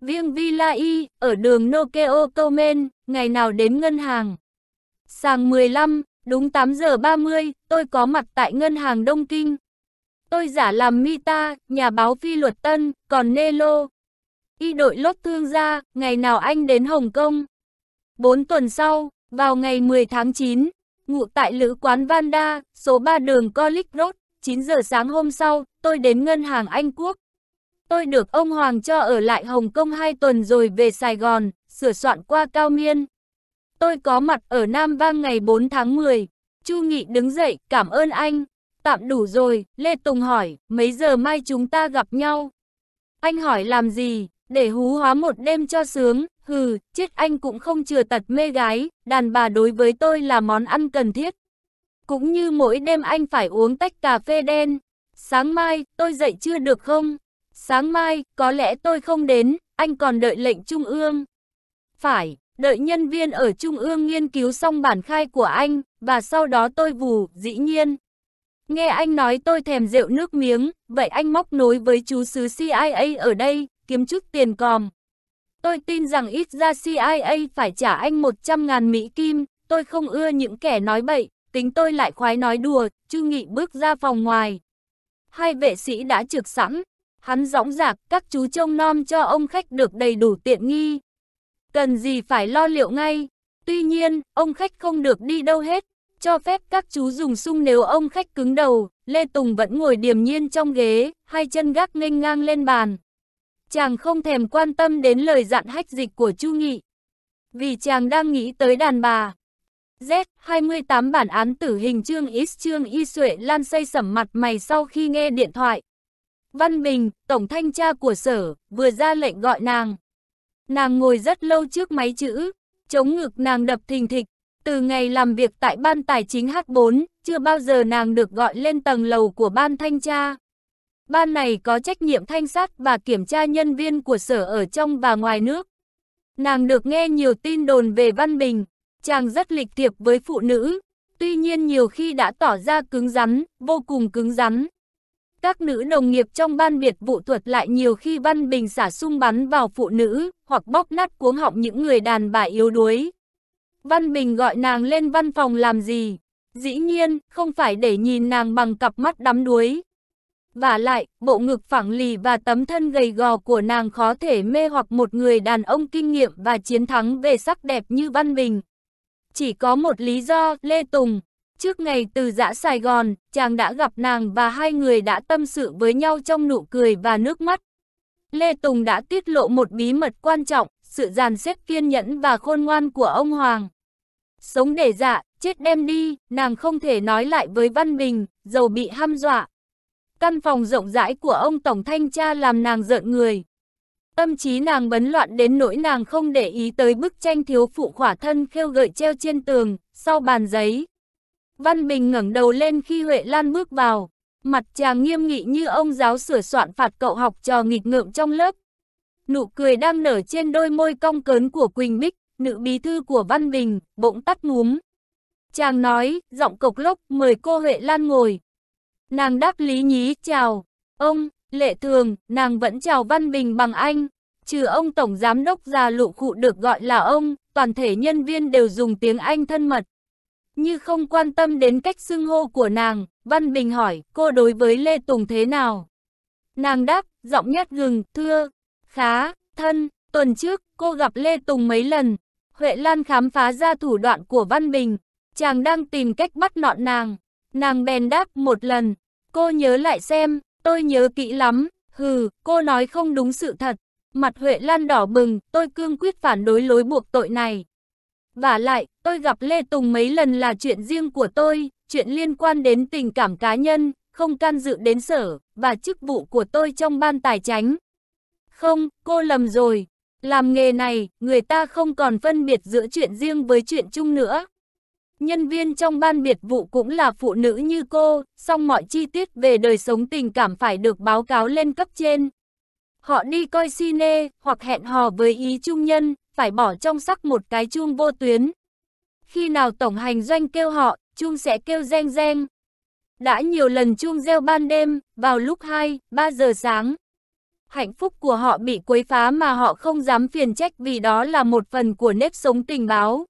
Viêng Villa Y, ở đường Nokeo Komen, ngày nào đến ngân hàng? Sáng 15, đúng 8 giờ 30, tôi có mặt tại ngân hàng Đông Kinh, Tôi giả làm Mita, nhà báo phi luật tân, còn Nelo. Y đội lốt thương gia, ngày nào anh đến Hồng Kông? bốn tuần sau, vào ngày 10 tháng 9, ngụ tại lữ quán Vanda, số 3 đường Colic Road, 9 giờ sáng hôm sau, tôi đến ngân hàng Anh Quốc. Tôi được ông Hoàng cho ở lại Hồng Kông 2 tuần rồi về Sài Gòn, sửa soạn qua Cao Miên. Tôi có mặt ở Nam Vang ngày 4 tháng 10. Chu Nghị đứng dậy, cảm ơn anh. Tạm đủ rồi, Lê Tùng hỏi, mấy giờ mai chúng ta gặp nhau? Anh hỏi làm gì, để hú hóa một đêm cho sướng, hừ, chết anh cũng không chừa tật mê gái, đàn bà đối với tôi là món ăn cần thiết. Cũng như mỗi đêm anh phải uống tách cà phê đen. Sáng mai, tôi dậy chưa được không? Sáng mai, có lẽ tôi không đến, anh còn đợi lệnh Trung ương. Phải, đợi nhân viên ở Trung ương nghiên cứu xong bản khai của anh, và sau đó tôi vù, dĩ nhiên, Nghe anh nói tôi thèm rượu nước miếng, vậy anh móc nối với chú sứ CIA ở đây, kiếm chút tiền còm. Tôi tin rằng ít ra CIA phải trả anh 100 ngàn Mỹ Kim, tôi không ưa những kẻ nói bậy, tính tôi lại khoái nói đùa, chư nghị bước ra phòng ngoài. Hai vệ sĩ đã trực sẵn, hắn dõng dạc các chú trông nom cho ông khách được đầy đủ tiện nghi. Cần gì phải lo liệu ngay, tuy nhiên, ông khách không được đi đâu hết, cho phép các chú dùng sung nếu ông khách cứng đầu, Lê Tùng vẫn ngồi điềm nhiên trong ghế, hai chân gác nghênh ngang lên bàn. Chàng không thèm quan tâm đến lời dặn hách dịch của Chu Nghị, vì chàng đang nghĩ tới đàn bà. Z28 bản án tử hình Trương X Trương Y Suệ Lan xây sẩm mặt mày sau khi nghe điện thoại. Văn Bình, tổng thanh tra của sở, vừa ra lệnh gọi nàng. Nàng ngồi rất lâu trước máy chữ, chống ngực nàng đập thình thịch, từ ngày làm việc tại ban tài chính H4, chưa bao giờ nàng được gọi lên tầng lầu của ban thanh tra. Ban này có trách nhiệm thanh sát và kiểm tra nhân viên của sở ở trong và ngoài nước. Nàng được nghe nhiều tin đồn về Văn Bình, chàng rất lịch thiệp với phụ nữ, tuy nhiên nhiều khi đã tỏ ra cứng rắn, vô cùng cứng rắn. Các nữ đồng nghiệp trong ban biệt vụ thuật lại nhiều khi Văn Bình xả sung bắn vào phụ nữ, hoặc bóc nát cuống họng những người đàn bà yếu đuối. Văn Bình gọi nàng lên văn phòng làm gì? Dĩ nhiên, không phải để nhìn nàng bằng cặp mắt đắm đuối. Và lại, bộ ngực phẳng lì và tấm thân gầy gò của nàng khó thể mê hoặc một người đàn ông kinh nghiệm và chiến thắng về sắc đẹp như Văn Bình. Chỉ có một lý do, Lê Tùng. Trước ngày từ dã Sài Gòn, chàng đã gặp nàng và hai người đã tâm sự với nhau trong nụ cười và nước mắt. Lê Tùng đã tiết lộ một bí mật quan trọng, sự dàn xếp kiên nhẫn và khôn ngoan của ông Hoàng. Sống để dạ, chết đem đi, nàng không thể nói lại với Văn Bình, dầu bị ham dọa. Căn phòng rộng rãi của ông Tổng Thanh tra làm nàng giận người. Tâm trí nàng bấn loạn đến nỗi nàng không để ý tới bức tranh thiếu phụ khỏa thân khêu gợi treo trên tường, sau bàn giấy. Văn Bình ngẩng đầu lên khi Huệ Lan bước vào. Mặt chàng nghiêm nghị như ông giáo sửa soạn phạt cậu học trò nghịch ngợm trong lớp, Nụ cười đang nở trên đôi môi cong cớn của Quỳnh Bích, nữ bí thư của Văn Bình, bỗng tắt ngúm. Chàng nói, giọng cộc lốc, mời cô Huệ Lan ngồi. Nàng đáp lý nhí, chào. Ông, lệ thường, nàng vẫn chào Văn Bình bằng anh. Trừ ông Tổng Giám Đốc già lụ khụ được gọi là ông, toàn thể nhân viên đều dùng tiếng Anh thân mật. Như không quan tâm đến cách xưng hô của nàng, Văn Bình hỏi, cô đối với Lê Tùng thế nào? Nàng đáp, giọng nhát gừng, thưa, khá thân. Tuần trước, cô gặp Lê Tùng mấy lần. Huệ Lan khám phá ra thủ đoạn của Văn Bình. Chàng đang tìm cách bắt nọn nàng. Nàng bèn đáp một lần. Cô nhớ lại xem, tôi nhớ kỹ lắm. Hừ, cô nói không đúng sự thật. Mặt Huệ Lan đỏ bừng, tôi cương quyết phản đối lối buộc tội này. Và lại, tôi gặp Lê Tùng mấy lần là chuyện riêng của tôi, chuyện liên quan đến tình cảm cá nhân, không can dự đến sở và chức vụ của tôi trong ban tài chánh không, cô lầm rồi. Làm nghề này, người ta không còn phân biệt giữa chuyện riêng với chuyện chung nữa. Nhân viên trong ban biệt vụ cũng là phụ nữ như cô, song mọi chi tiết về đời sống tình cảm phải được báo cáo lên cấp trên. Họ đi coi cine hoặc hẹn hò với ý chung nhân, phải bỏ trong sắc một cái chuông vô tuyến. Khi nào tổng hành doanh kêu họ, chuông sẽ kêu reng reng. Đã nhiều lần chuông reo ban đêm, vào lúc 2, 3 giờ sáng, hạnh phúc của họ bị quấy phá mà họ không dám phiền trách vì đó là một phần của nếp sống tình báo.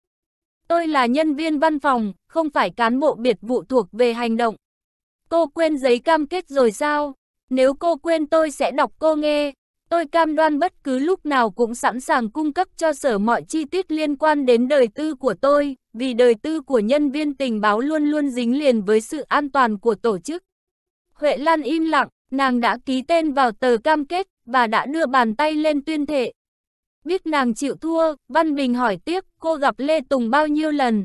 Tôi là nhân viên văn phòng, không phải cán bộ biệt vụ thuộc về hành động. Cô quên giấy cam kết rồi sao? Nếu cô quên tôi sẽ đọc cô nghe. Tôi cam đoan bất cứ lúc nào cũng sẵn sàng cung cấp cho sở mọi chi tiết liên quan đến đời tư của tôi, vì đời tư của nhân viên tình báo luôn luôn dính liền với sự an toàn của tổ chức. Huệ Lan im lặng, Nàng đã ký tên vào tờ cam kết và đã đưa bàn tay lên tuyên thệ. Biết nàng chịu thua, Văn Bình hỏi tiếp cô gặp Lê Tùng bao nhiêu lần?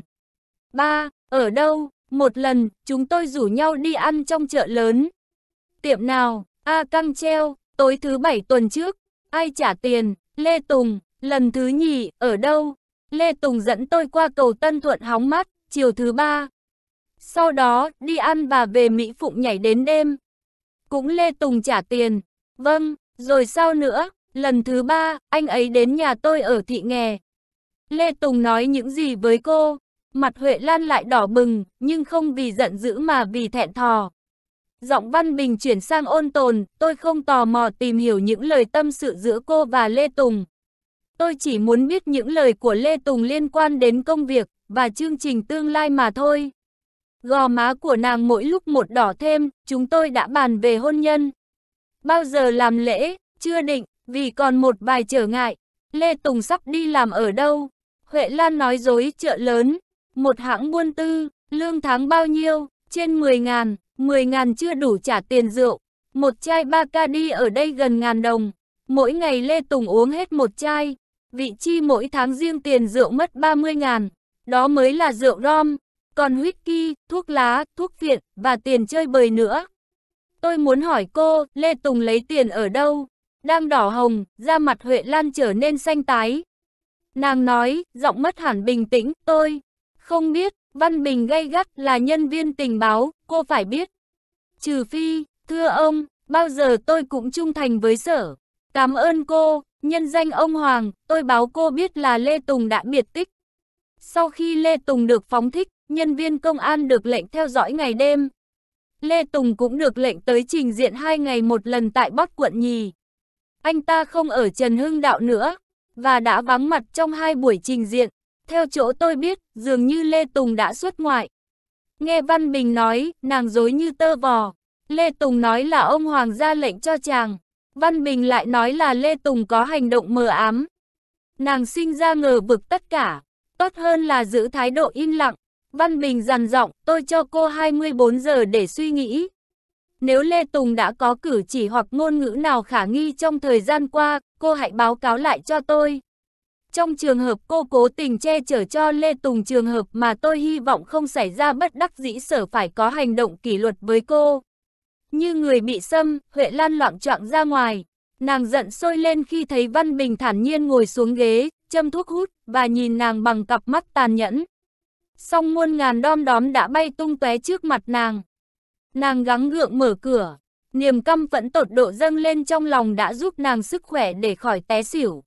Ba, ở đâu? Một lần, chúng tôi rủ nhau đi ăn trong chợ lớn. Tiệm nào? A căng treo, tối thứ bảy tuần trước. Ai trả tiền? Lê Tùng, lần thứ nhì, ở đâu? Lê Tùng dẫn tôi qua cầu Tân Thuận hóng mắt, chiều thứ ba. Sau đó, đi ăn và về Mỹ Phụng nhảy đến đêm. Cũng Lê Tùng trả tiền. Vâng, rồi sao nữa? Lần thứ ba, anh ấy đến nhà tôi ở thị nghè. Lê Tùng nói những gì với cô? Mặt Huệ Lan lại đỏ bừng, nhưng không vì giận dữ mà vì thẹn thò. Giọng Văn Bình chuyển sang ôn tồn, tôi không tò mò tìm hiểu những lời tâm sự giữa cô và Lê Tùng. Tôi chỉ muốn biết những lời của Lê Tùng liên quan đến công việc và chương trình tương lai mà thôi. Gò má của nàng mỗi lúc một đỏ thêm, chúng tôi đã bàn về hôn nhân. Bao giờ làm lễ, chưa định, vì còn một vài trở ngại. Lê Tùng sắp đi làm ở đâu? Huệ Lan nói dối chợ lớn. Một hãng buôn tư, lương tháng bao nhiêu? Trên 10 ngàn, 10 ngàn chưa đủ trả tiền rượu. Một chai Bacardi ở đây gần ngàn đồng. Mỗi ngày Lê Tùng uống hết một chai. Vị chi mỗi tháng riêng tiền rượu mất 30 ngàn. Đó mới là rượu rom còn whisky, thuốc lá, thuốc viện và tiền chơi bời nữa. Tôi muốn hỏi cô, Lê Tùng lấy tiền ở đâu? Đang đỏ hồng, da mặt Huệ Lan trở nên xanh tái. Nàng nói, giọng mất hẳn bình tĩnh, tôi không biết, Văn Bình gay gắt là nhân viên tình báo, cô phải biết. Trừ phi, thưa ông, bao giờ tôi cũng trung thành với sở. Cảm ơn cô, nhân danh ông Hoàng, tôi báo cô biết là Lê Tùng đã biệt tích. Sau khi Lê Tùng được phóng thích, nhân viên công an được lệnh theo dõi ngày đêm. Lê Tùng cũng được lệnh tới trình diện hai ngày một lần tại Bắc quận Nhì. Anh ta không ở Trần Hưng Đạo nữa, và đã vắng mặt trong hai buổi trình diện. Theo chỗ tôi biết, dường như Lê Tùng đã xuất ngoại. Nghe Văn Bình nói, nàng dối như tơ vò. Lê Tùng nói là ông Hoàng ra lệnh cho chàng. Văn Bình lại nói là Lê Tùng có hành động mờ ám. Nàng sinh ra ngờ vực tất cả, tốt hơn là giữ thái độ im lặng. Văn Bình dằn giọng, tôi cho cô 24 giờ để suy nghĩ. Nếu Lê Tùng đã có cử chỉ hoặc ngôn ngữ nào khả nghi trong thời gian qua, cô hãy báo cáo lại cho tôi. Trong trường hợp cô cố tình che chở cho Lê Tùng trường hợp mà tôi hy vọng không xảy ra bất đắc dĩ sở phải có hành động kỷ luật với cô. Như người bị xâm, Huệ Lan loạn trọng ra ngoài. Nàng giận sôi lên khi thấy Văn Bình thản nhiên ngồi xuống ghế, châm thuốc hút và nhìn nàng bằng cặp mắt tàn nhẫn. Song muôn ngàn đom đóm đã bay tung tóe trước mặt nàng. Nàng gắng gượng mở cửa, niềm căm phẫn tột độ dâng lên trong lòng đã giúp nàng sức khỏe để khỏi té xỉu.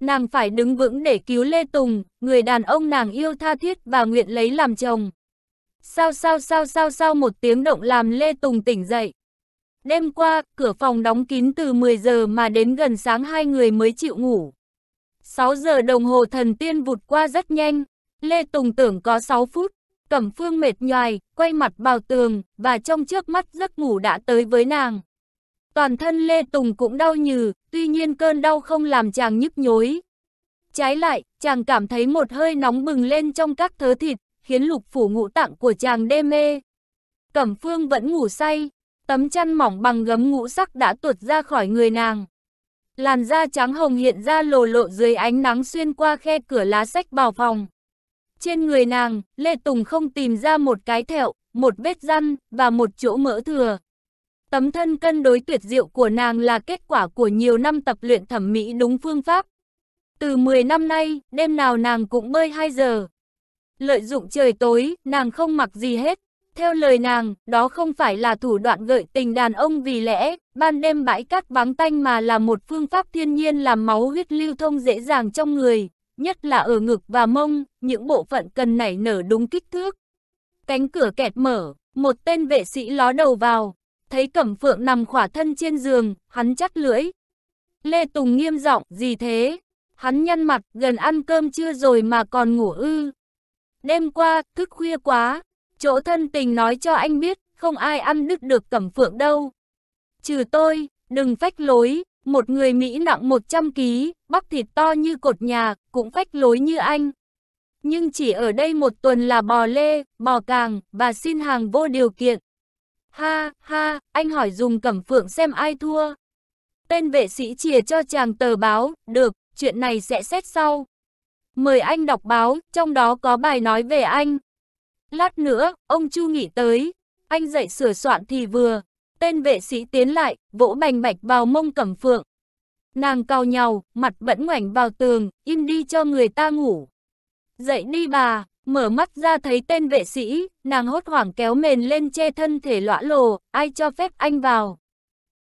Nàng phải đứng vững để cứu Lê Tùng, người đàn ông nàng yêu tha thiết và nguyện lấy làm chồng. Sao sao sao sao sao một tiếng động làm Lê Tùng tỉnh dậy. Đêm qua, cửa phòng đóng kín từ 10 giờ mà đến gần sáng hai người mới chịu ngủ. 6 giờ đồng hồ thần tiên vụt qua rất nhanh. Lê Tùng tưởng có 6 phút. Cẩm phương mệt nhoài, quay mặt vào tường, và trong trước mắt giấc ngủ đã tới với nàng. Toàn thân Lê Tùng cũng đau nhừ, tuy nhiên cơn đau không làm chàng nhức nhối. Trái lại, chàng cảm thấy một hơi nóng bừng lên trong các thớ thịt, khiến lục phủ ngũ tạng của chàng đê mê. Cẩm phương vẫn ngủ say, tấm chăn mỏng bằng gấm ngũ sắc đã tuột ra khỏi người nàng. Làn da trắng hồng hiện ra lồ lộ dưới ánh nắng xuyên qua khe cửa lá sách bảo phòng. Trên người nàng, Lê Tùng không tìm ra một cái thẹo, một vết răn và một chỗ mỡ thừa. Tấm thân cân đối tuyệt diệu của nàng là kết quả của nhiều năm tập luyện thẩm mỹ đúng phương pháp. Từ 10 năm nay, đêm nào nàng cũng bơi 2 giờ. Lợi dụng trời tối, nàng không mặc gì hết. Theo lời nàng, đó không phải là thủ đoạn gợi tình đàn ông vì lẽ Ban đêm bãi cát vắng tanh mà là một phương pháp thiên nhiên làm máu huyết lưu thông dễ dàng trong người, nhất là ở ngực và mông, những bộ phận cần nảy nở đúng kích thước. Cánh cửa kẹt mở, một tên vệ sĩ ló đầu vào, thấy Cẩm Phượng nằm khỏa thân trên giường, hắn chắt lưỡi. Lê Tùng nghiêm giọng, gì thế? Hắn nhăn mặt, gần ăn cơm chưa rồi mà còn ngủ ư. Đêm qua, thức khuya quá, chỗ thân tình nói cho anh biết, không ai ăn đứt được Cẩm Phượng đâu. Trừ tôi, đừng phách lối, một người Mỹ nặng 100kg, bắp thịt to như cột nhà, cũng phách lối như anh. Nhưng chỉ ở đây một tuần là bò lê, bò càng, và xin hàng vô điều kiện. Ha, ha, anh hỏi dùng cẩm phượng xem ai thua. Tên vệ sĩ chìa cho chàng tờ báo, được, chuyện này sẽ xét sau. Mời anh đọc báo, trong đó có bài nói về anh. Lát nữa, ông Chu nghỉ tới, anh dậy sửa soạn thì vừa, Tên vệ sĩ tiến lại, vỗ bành bạch vào mông cẩm phượng. Nàng cau nhau, mặt vẫn ngoảnh vào tường, im đi cho người ta ngủ. Dậy đi bà, mở mắt ra thấy tên vệ sĩ, nàng hốt hoảng kéo mền lên che thân thể lõa lồ, ai cho phép anh vào.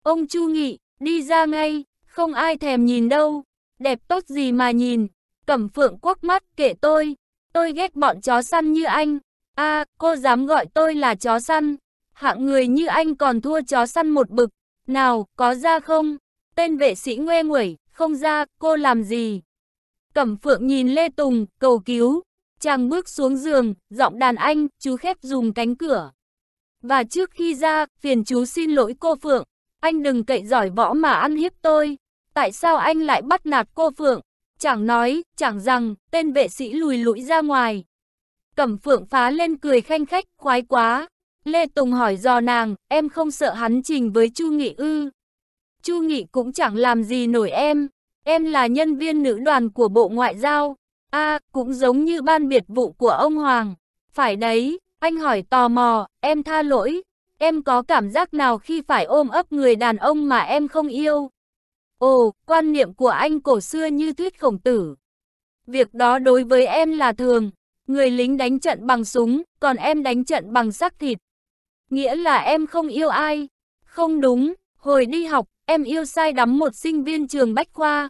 Ông Chu Nghị, đi ra ngay, không ai thèm nhìn đâu, đẹp tốt gì mà nhìn, cẩm phượng quắc mắt kệ tôi, tôi ghét bọn chó săn như anh. a cô dám gọi tôi là chó săn, hạng người như anh còn thua chó săn một bực. Nào, có ra không? Tên vệ sĩ ngoe nguẩy, không ra, cô làm gì? Cẩm phượng nhìn Lê Tùng, cầu cứu. Chàng bước xuống giường, giọng đàn anh, chú khép dùng cánh cửa. Và trước khi ra, phiền chú xin lỗi cô Phượng. Anh đừng cậy giỏi võ mà ăn hiếp tôi. Tại sao anh lại bắt nạt cô Phượng? Chẳng nói, chẳng rằng, tên vệ sĩ lùi lũi ra ngoài. Cẩm Phượng phá lên cười khanh khách, khoái quá. Lê Tùng hỏi dò nàng, em không sợ hắn trình với Chu Nghị ư. Chu Nghị cũng chẳng làm gì nổi em. Em là nhân viên nữ đoàn của Bộ Ngoại giao. a cũng giống như ban biệt vụ của ông Hoàng. Phải đấy, anh hỏi tò mò, em tha lỗi. Em có cảm giác nào khi phải ôm ấp người đàn ông mà em không yêu? Ồ, quan niệm của anh cổ xưa như thuyết khổng tử. Việc đó đối với em là thường. Người lính đánh trận bằng súng, còn em đánh trận bằng xác thịt. Nghĩa là em không yêu ai. Không đúng, hồi đi học, em yêu sai đắm một sinh viên trường Bách Khoa.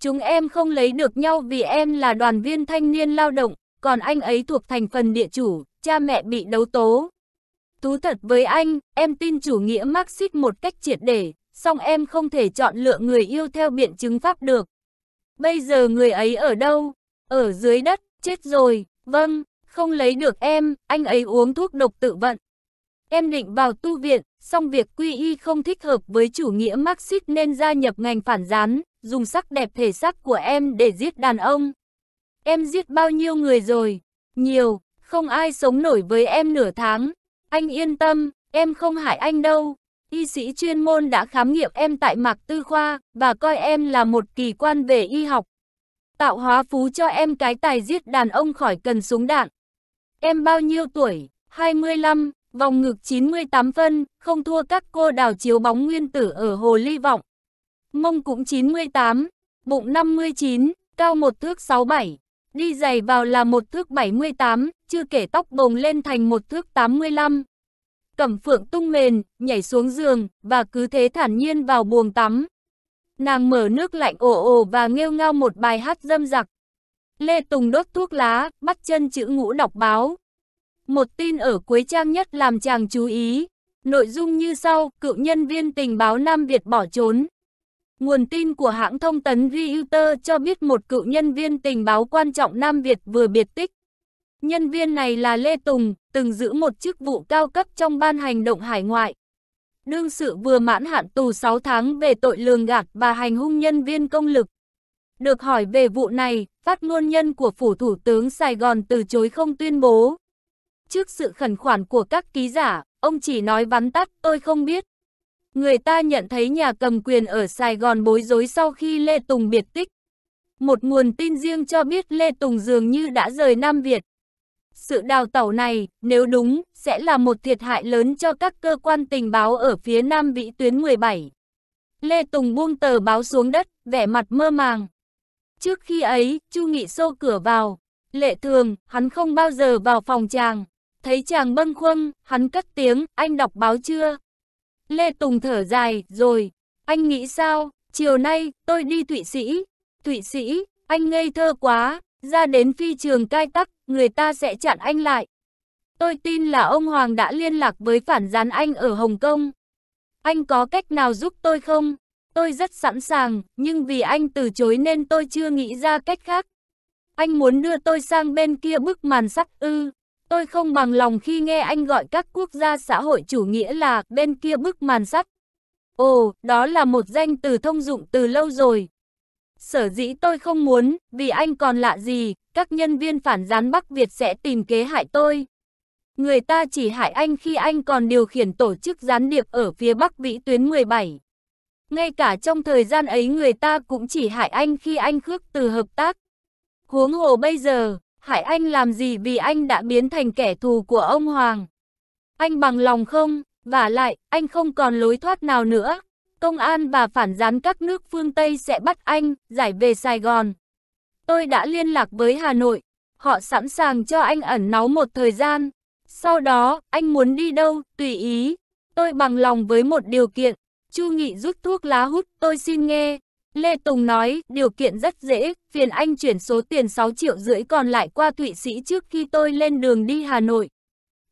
Chúng em không lấy được nhau vì em là đoàn viên thanh niên lao động, còn anh ấy thuộc thành phần địa chủ, cha mẹ bị đấu tố. Tú thật với anh, em tin chủ nghĩa Marxist một cách triệt để, song em không thể chọn lựa người yêu theo biện chứng pháp được. Bây giờ người ấy ở đâu? Ở dưới đất, chết rồi, vâng, không lấy được em, anh ấy uống thuốc độc tự vận, Em định vào tu viện, song việc quy y không thích hợp với chủ nghĩa Marxist nên gia nhập ngành phản gián, dùng sắc đẹp thể xác của em để giết đàn ông. Em giết bao nhiêu người rồi? Nhiều, không ai sống nổi với em nửa tháng. Anh yên tâm, em không hại anh đâu. Y sĩ chuyên môn đã khám nghiệm em tại Mạc Tư Khoa và coi em là một kỳ quan về y học. Tạo hóa phú cho em cái tài giết đàn ông khỏi cần súng đạn. Em bao nhiêu tuổi? 25, Vòng ngực 98 phân, không thua các cô đào chiếu bóng nguyên tử ở Hồ Ly Vọng. Mông cũng 98, bụng 59, cao một thước 67. Đi giày vào là một thước 78, chưa kể tóc bồng lên thành một thước 85. Cẩm phượng tung mền, nhảy xuống giường, và cứ thế thản nhiên vào buồng tắm. Nàng mở nước lạnh ồ ồ và nghêu ngao một bài hát dâm giặc. Lê Tùng đốt thuốc lá, bắt chân chữ ngũ đọc báo, một tin ở cuối trang nhất làm chàng chú ý. Nội dung như sau, cựu nhân viên tình báo Nam Việt bỏ trốn. Nguồn tin của hãng thông tấn Reuters cho biết một cựu nhân viên tình báo quan trọng Nam Việt vừa biệt tích. Nhân viên này là Lê Tùng, từng giữ một chức vụ cao cấp trong ban hành động hải ngoại. Đương sự vừa mãn hạn tù 6 tháng về tội lường gạt và hành hung nhân viên công lực. Được hỏi về vụ này, phát ngôn nhân của phủ thủ tướng Sài Gòn từ chối không tuyên bố. Trước sự khẩn khoản của các ký giả, ông chỉ nói vắn tắt, tôi không biết. Người ta nhận thấy nhà cầm quyền ở Sài Gòn bối rối sau khi Lê Tùng biệt tích. Một nguồn tin riêng cho biết Lê Tùng dường như đã rời Nam Việt. Sự đào tẩu này, nếu đúng, sẽ là một thiệt hại lớn cho các cơ quan tình báo ở phía Nam Vĩ Tuyến 17. Lê Tùng buông tờ báo xuống đất, vẻ mặt mơ màng. Trước khi ấy, Chu Nghị xô cửa vào. Lệ thường, hắn không bao giờ vào phòng chàng. Thấy chàng bâng khuâng, hắn cất tiếng, anh đọc báo chưa? Lê Tùng thở dài, rồi. Anh nghĩ sao? Chiều nay, tôi đi Thụy Sĩ. Thụy Sĩ, anh ngây thơ quá, ra đến phi trường cai tắc, người ta sẽ chặn anh lại. Tôi tin là ông Hoàng đã liên lạc với phản gián anh ở Hồng Kông. Anh có cách nào giúp tôi không? Tôi rất sẵn sàng, nhưng vì anh từ chối nên tôi chưa nghĩ ra cách khác. Anh muốn đưa tôi sang bên kia bức màn sắt ư. Tôi không bằng lòng khi nghe anh gọi các quốc gia xã hội chủ nghĩa là bên kia bức màn sắt. Ồ, đó là một danh từ thông dụng từ lâu rồi. Sở dĩ tôi không muốn, vì anh còn lạ gì, các nhân viên phản gián Bắc Việt sẽ tìm kế hại tôi. Người ta chỉ hại anh khi anh còn điều khiển tổ chức gián điệp ở phía Bắc Vĩ tuyến 17. Ngay cả trong thời gian ấy người ta cũng chỉ hại anh khi anh khước từ hợp tác. Huống hồ bây giờ, Hải Anh làm gì vì anh đã biến thành kẻ thù của ông Hoàng? Anh bằng lòng không? Và lại, anh không còn lối thoát nào nữa. Công an và phản gián các nước phương Tây sẽ bắt anh, giải về Sài Gòn. Tôi đã liên lạc với Hà Nội. Họ sẵn sàng cho anh ẩn náu một thời gian. Sau đó, anh muốn đi đâu, tùy ý. Tôi bằng lòng với một điều kiện. Chu Nghị rút thuốc lá hút, tôi xin nghe. Lê Tùng nói, điều kiện rất dễ, phiền anh chuyển số tiền 6 triệu rưỡi còn lại qua Thụy Sĩ trước khi tôi lên đường đi Hà Nội.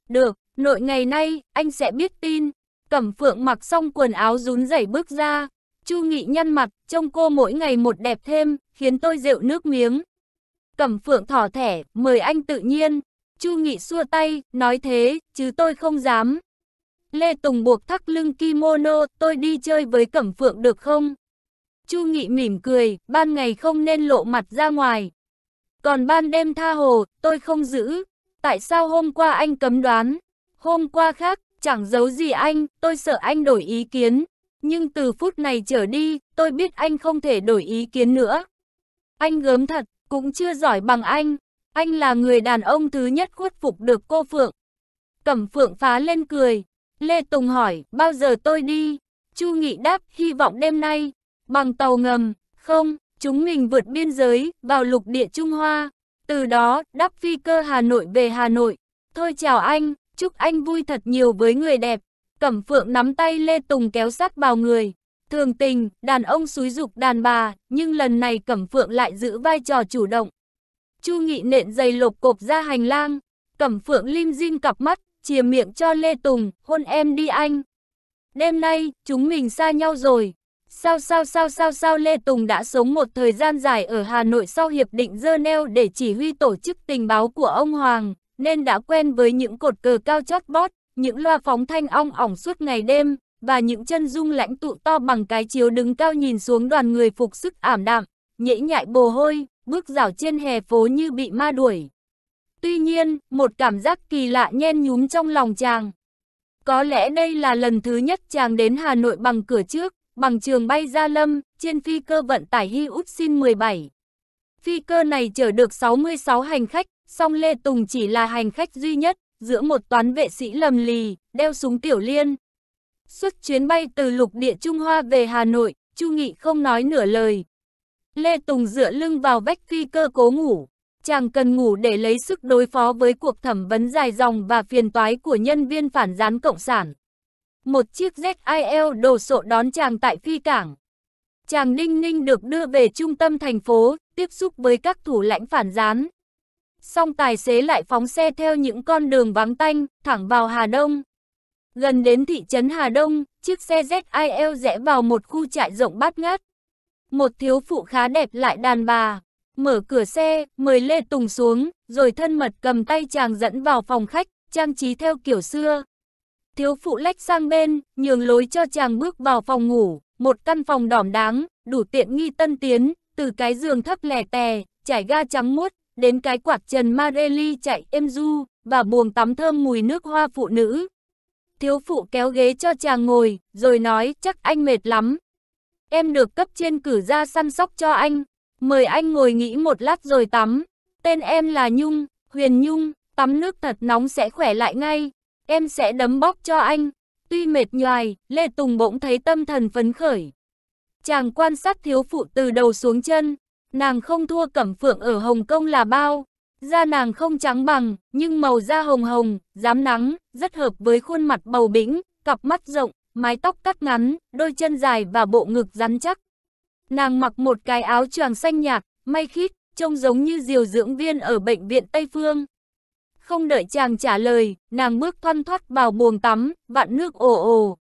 Được, nội ngày nay, anh sẽ biết tin. Cẩm Phượng mặc xong quần áo rún rẩy bước ra. Chu Nghị nhăn mặt, trông cô mỗi ngày một đẹp thêm, khiến tôi rượu nước miếng. Cẩm Phượng thỏ thẻ, mời anh tự nhiên. Chu Nghị xua tay, nói thế, chứ tôi không dám. Lê Tùng buộc thắt lưng kimono, tôi đi chơi với Cẩm Phượng được không? Chu Nghị mỉm cười, ban ngày không nên lộ mặt ra ngoài. Còn ban đêm tha hồ, tôi không giữ. Tại sao hôm qua anh cấm đoán? Hôm qua khác, chẳng giấu gì anh, tôi sợ anh đổi ý kiến. Nhưng từ phút này trở đi, tôi biết anh không thể đổi ý kiến nữa. Anh gớm thật, cũng chưa giỏi bằng anh. Anh là người đàn ông thứ nhất khuất phục được cô Phượng. Cẩm Phượng phá lên cười. Lê Tùng hỏi, bao giờ tôi đi? Chu Nghị đáp, hy vọng đêm nay bằng tàu ngầm, không, chúng mình vượt biên giới, vào lục địa Trung Hoa, từ đó đắp phi cơ Hà Nội về Hà Nội. Thôi chào anh, chúc anh vui thật nhiều với người đẹp. Cẩm Phượng nắm tay Lê Tùng kéo sát vào người. Thường tình, đàn ông xúi dục đàn bà, nhưng lần này Cẩm Phượng lại giữ vai trò chủ động. Chu Nghị nện giày lộp cộp ra hành lang. Cẩm Phượng lim dim cặp mắt, chìa miệng cho Lê Tùng, hôn em đi anh. Đêm nay, chúng mình xa nhau rồi, Sao sao sao sao sao Lê Tùng đã sống một thời gian dài ở Hà Nội sau Hiệp định Geneva để chỉ huy tổ chức tình báo của ông Hoàng, nên đã quen với những cột cờ cao chót vót, những loa phóng thanh ong ỏng suốt ngày đêm, và những chân dung lãnh tụ to bằng cái chiếu đứng cao nhìn xuống đoàn người phục sức ảm đạm, nhễ nhại bồ hôi, bước dạo trên hè phố như bị ma đuổi. Tuy nhiên, một cảm giác kỳ lạ nhen nhúm trong lòng chàng. Có lẽ đây là lần thứ nhất chàng đến Hà Nội bằng cửa trước, Bằng trường bay Gia Lâm, trên phi cơ vận tải Hiuxin 17. Phi cơ này chở được 66 hành khách, song Lê Tùng chỉ là hành khách duy nhất, giữa một toán vệ sĩ lầm lì, đeo súng tiểu liên. Xuất chuyến bay từ lục địa Trung Hoa về Hà Nội, Chu Nghị không nói nửa lời. Lê Tùng dựa lưng vào vách phi cơ cố ngủ. Chàng cần ngủ để lấy sức đối phó với cuộc thẩm vấn dài dòng và phiền toái của nhân viên phản gián Cộng sản một chiếc ZIL đổ sộ đón chàng tại phi cảng. Chàng Ninh Ninh được đưa về trung tâm thành phố, tiếp xúc với các thủ lãnh phản gián. Song tài xế lại phóng xe theo những con đường vắng tanh, thẳng vào Hà Đông. Gần đến thị trấn Hà Đông, chiếc xe ZIL rẽ vào một khu trại rộng bát ngát. Một thiếu phụ khá đẹp lại đàn bà, mở cửa xe, mời Lê Tùng xuống, rồi thân mật cầm tay chàng dẫn vào phòng khách, trang trí theo kiểu xưa, thiếu phụ lách sang bên, nhường lối cho chàng bước vào phòng ngủ, một căn phòng đỏm đáng, đủ tiện nghi tân tiến, từ cái giường thấp lẻ tè, trải ga trắng muốt, đến cái quạt trần Marelli chạy êm du, và buồng tắm thơm mùi nước hoa phụ nữ. Thiếu phụ kéo ghế cho chàng ngồi, rồi nói chắc anh mệt lắm. Em được cấp trên cử ra săn sóc cho anh, mời anh ngồi nghỉ một lát rồi tắm. Tên em là Nhung, Huyền Nhung, tắm nước thật nóng sẽ khỏe lại ngay em sẽ đấm bóc cho anh. Tuy mệt nhoài, Lê Tùng bỗng thấy tâm thần phấn khởi. Chàng quan sát thiếu phụ từ đầu xuống chân, nàng không thua cẩm phượng ở Hồng Kông là bao. Da nàng không trắng bằng, nhưng màu da hồng hồng, dám nắng, rất hợp với khuôn mặt bầu bĩnh, cặp mắt rộng, mái tóc cắt ngắn, đôi chân dài và bộ ngực rắn chắc. Nàng mặc một cái áo choàng xanh nhạt, may khít, trông giống như diều dưỡng viên ở bệnh viện Tây Phương. Không đợi chàng trả lời, nàng bước thoăn thoắt vào buồng tắm, vạn nước ồ ồ.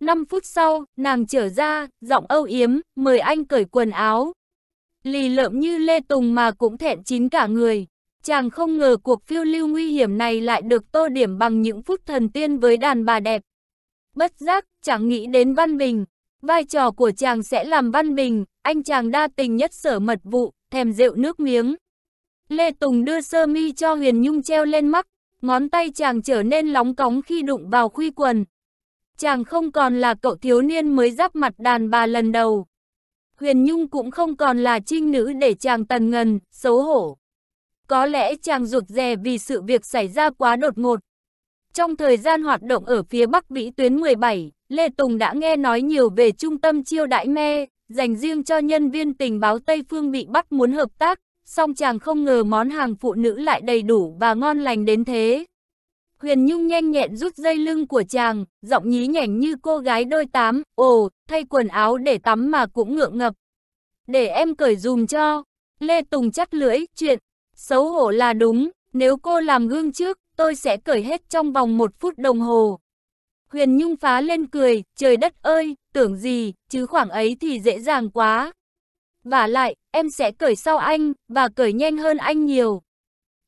Năm phút sau, nàng trở ra, giọng âu yếm, mời anh cởi quần áo. Lì lợm như Lê Tùng mà cũng thẹn chín cả người. Chàng không ngờ cuộc phiêu lưu nguy hiểm này lại được tô điểm bằng những phút thần tiên với đàn bà đẹp. Bất giác, chàng nghĩ đến Văn Bình. Vai trò của chàng sẽ làm Văn Bình, anh chàng đa tình nhất sở mật vụ, thèm rượu nước miếng. Lê Tùng đưa sơ mi cho Huyền Nhung treo lên mắt, ngón tay chàng trở nên lóng cóng khi đụng vào khuy quần. Chàng không còn là cậu thiếu niên mới giáp mặt đàn bà lần đầu. Huyền Nhung cũng không còn là trinh nữ để chàng tần ngần, xấu hổ. Có lẽ chàng rụt rè vì sự việc xảy ra quá đột ngột. Trong thời gian hoạt động ở phía Bắc Vĩ tuyến 17, Lê Tùng đã nghe nói nhiều về trung tâm chiêu đãi me, dành riêng cho nhân viên tình báo Tây Phương bị bắt muốn hợp tác song chàng không ngờ món hàng phụ nữ lại đầy đủ và ngon lành đến thế. Huyền Nhung nhanh nhẹn rút dây lưng của chàng, giọng nhí nhảnh như cô gái đôi tám, ồ, thay quần áo để tắm mà cũng ngượng ngập. Để em cởi dùm cho. Lê Tùng chắc lưỡi, chuyện, xấu hổ là đúng, nếu cô làm gương trước, tôi sẽ cởi hết trong vòng một phút đồng hồ. Huyền Nhung phá lên cười, trời đất ơi, tưởng gì, chứ khoảng ấy thì dễ dàng quá. Và lại, em sẽ cởi sau anh, và cởi nhanh hơn anh nhiều.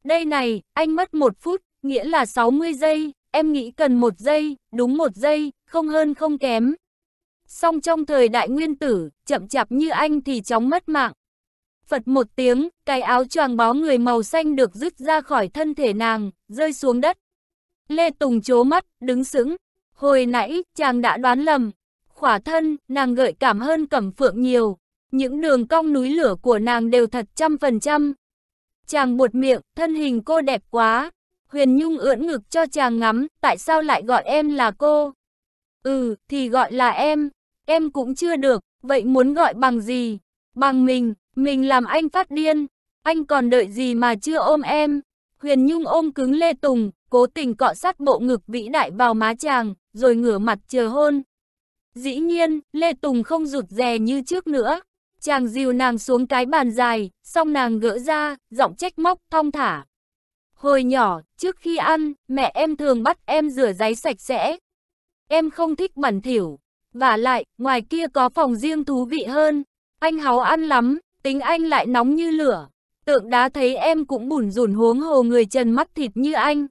Đây này, anh mất một phút, nghĩa là 60 giây, em nghĩ cần một giây, đúng một giây, không hơn không kém. Song trong thời đại nguyên tử, chậm chạp như anh thì chóng mất mạng. Phật một tiếng, cái áo choàng bó người màu xanh được rứt ra khỏi thân thể nàng, rơi xuống đất. Lê Tùng chố mắt, đứng sững. Hồi nãy, chàng đã đoán lầm. Khỏa thân, nàng gợi cảm hơn cẩm phượng nhiều, những đường cong núi lửa của nàng đều thật trăm phần trăm. Chàng buột miệng, thân hình cô đẹp quá. Huyền Nhung ưỡn ngực cho chàng ngắm, tại sao lại gọi em là cô? Ừ, thì gọi là em. Em cũng chưa được, vậy muốn gọi bằng gì? Bằng mình, mình làm anh phát điên. Anh còn đợi gì mà chưa ôm em? Huyền Nhung ôm cứng Lê Tùng, cố tình cọ sát bộ ngực vĩ đại vào má chàng, rồi ngửa mặt chờ hôn. Dĩ nhiên, Lê Tùng không rụt rè như trước nữa. Chàng dìu nàng xuống cái bàn dài, xong nàng gỡ ra, giọng trách móc, thong thả. Hồi nhỏ, trước khi ăn, mẹ em thường bắt em rửa giấy sạch sẽ. Em không thích bẩn thỉu. Và lại, ngoài kia có phòng riêng thú vị hơn. Anh háo ăn lắm, tính anh lại nóng như lửa. Tượng đá thấy em cũng bủn rủn huống hồ người trần mắt thịt như anh.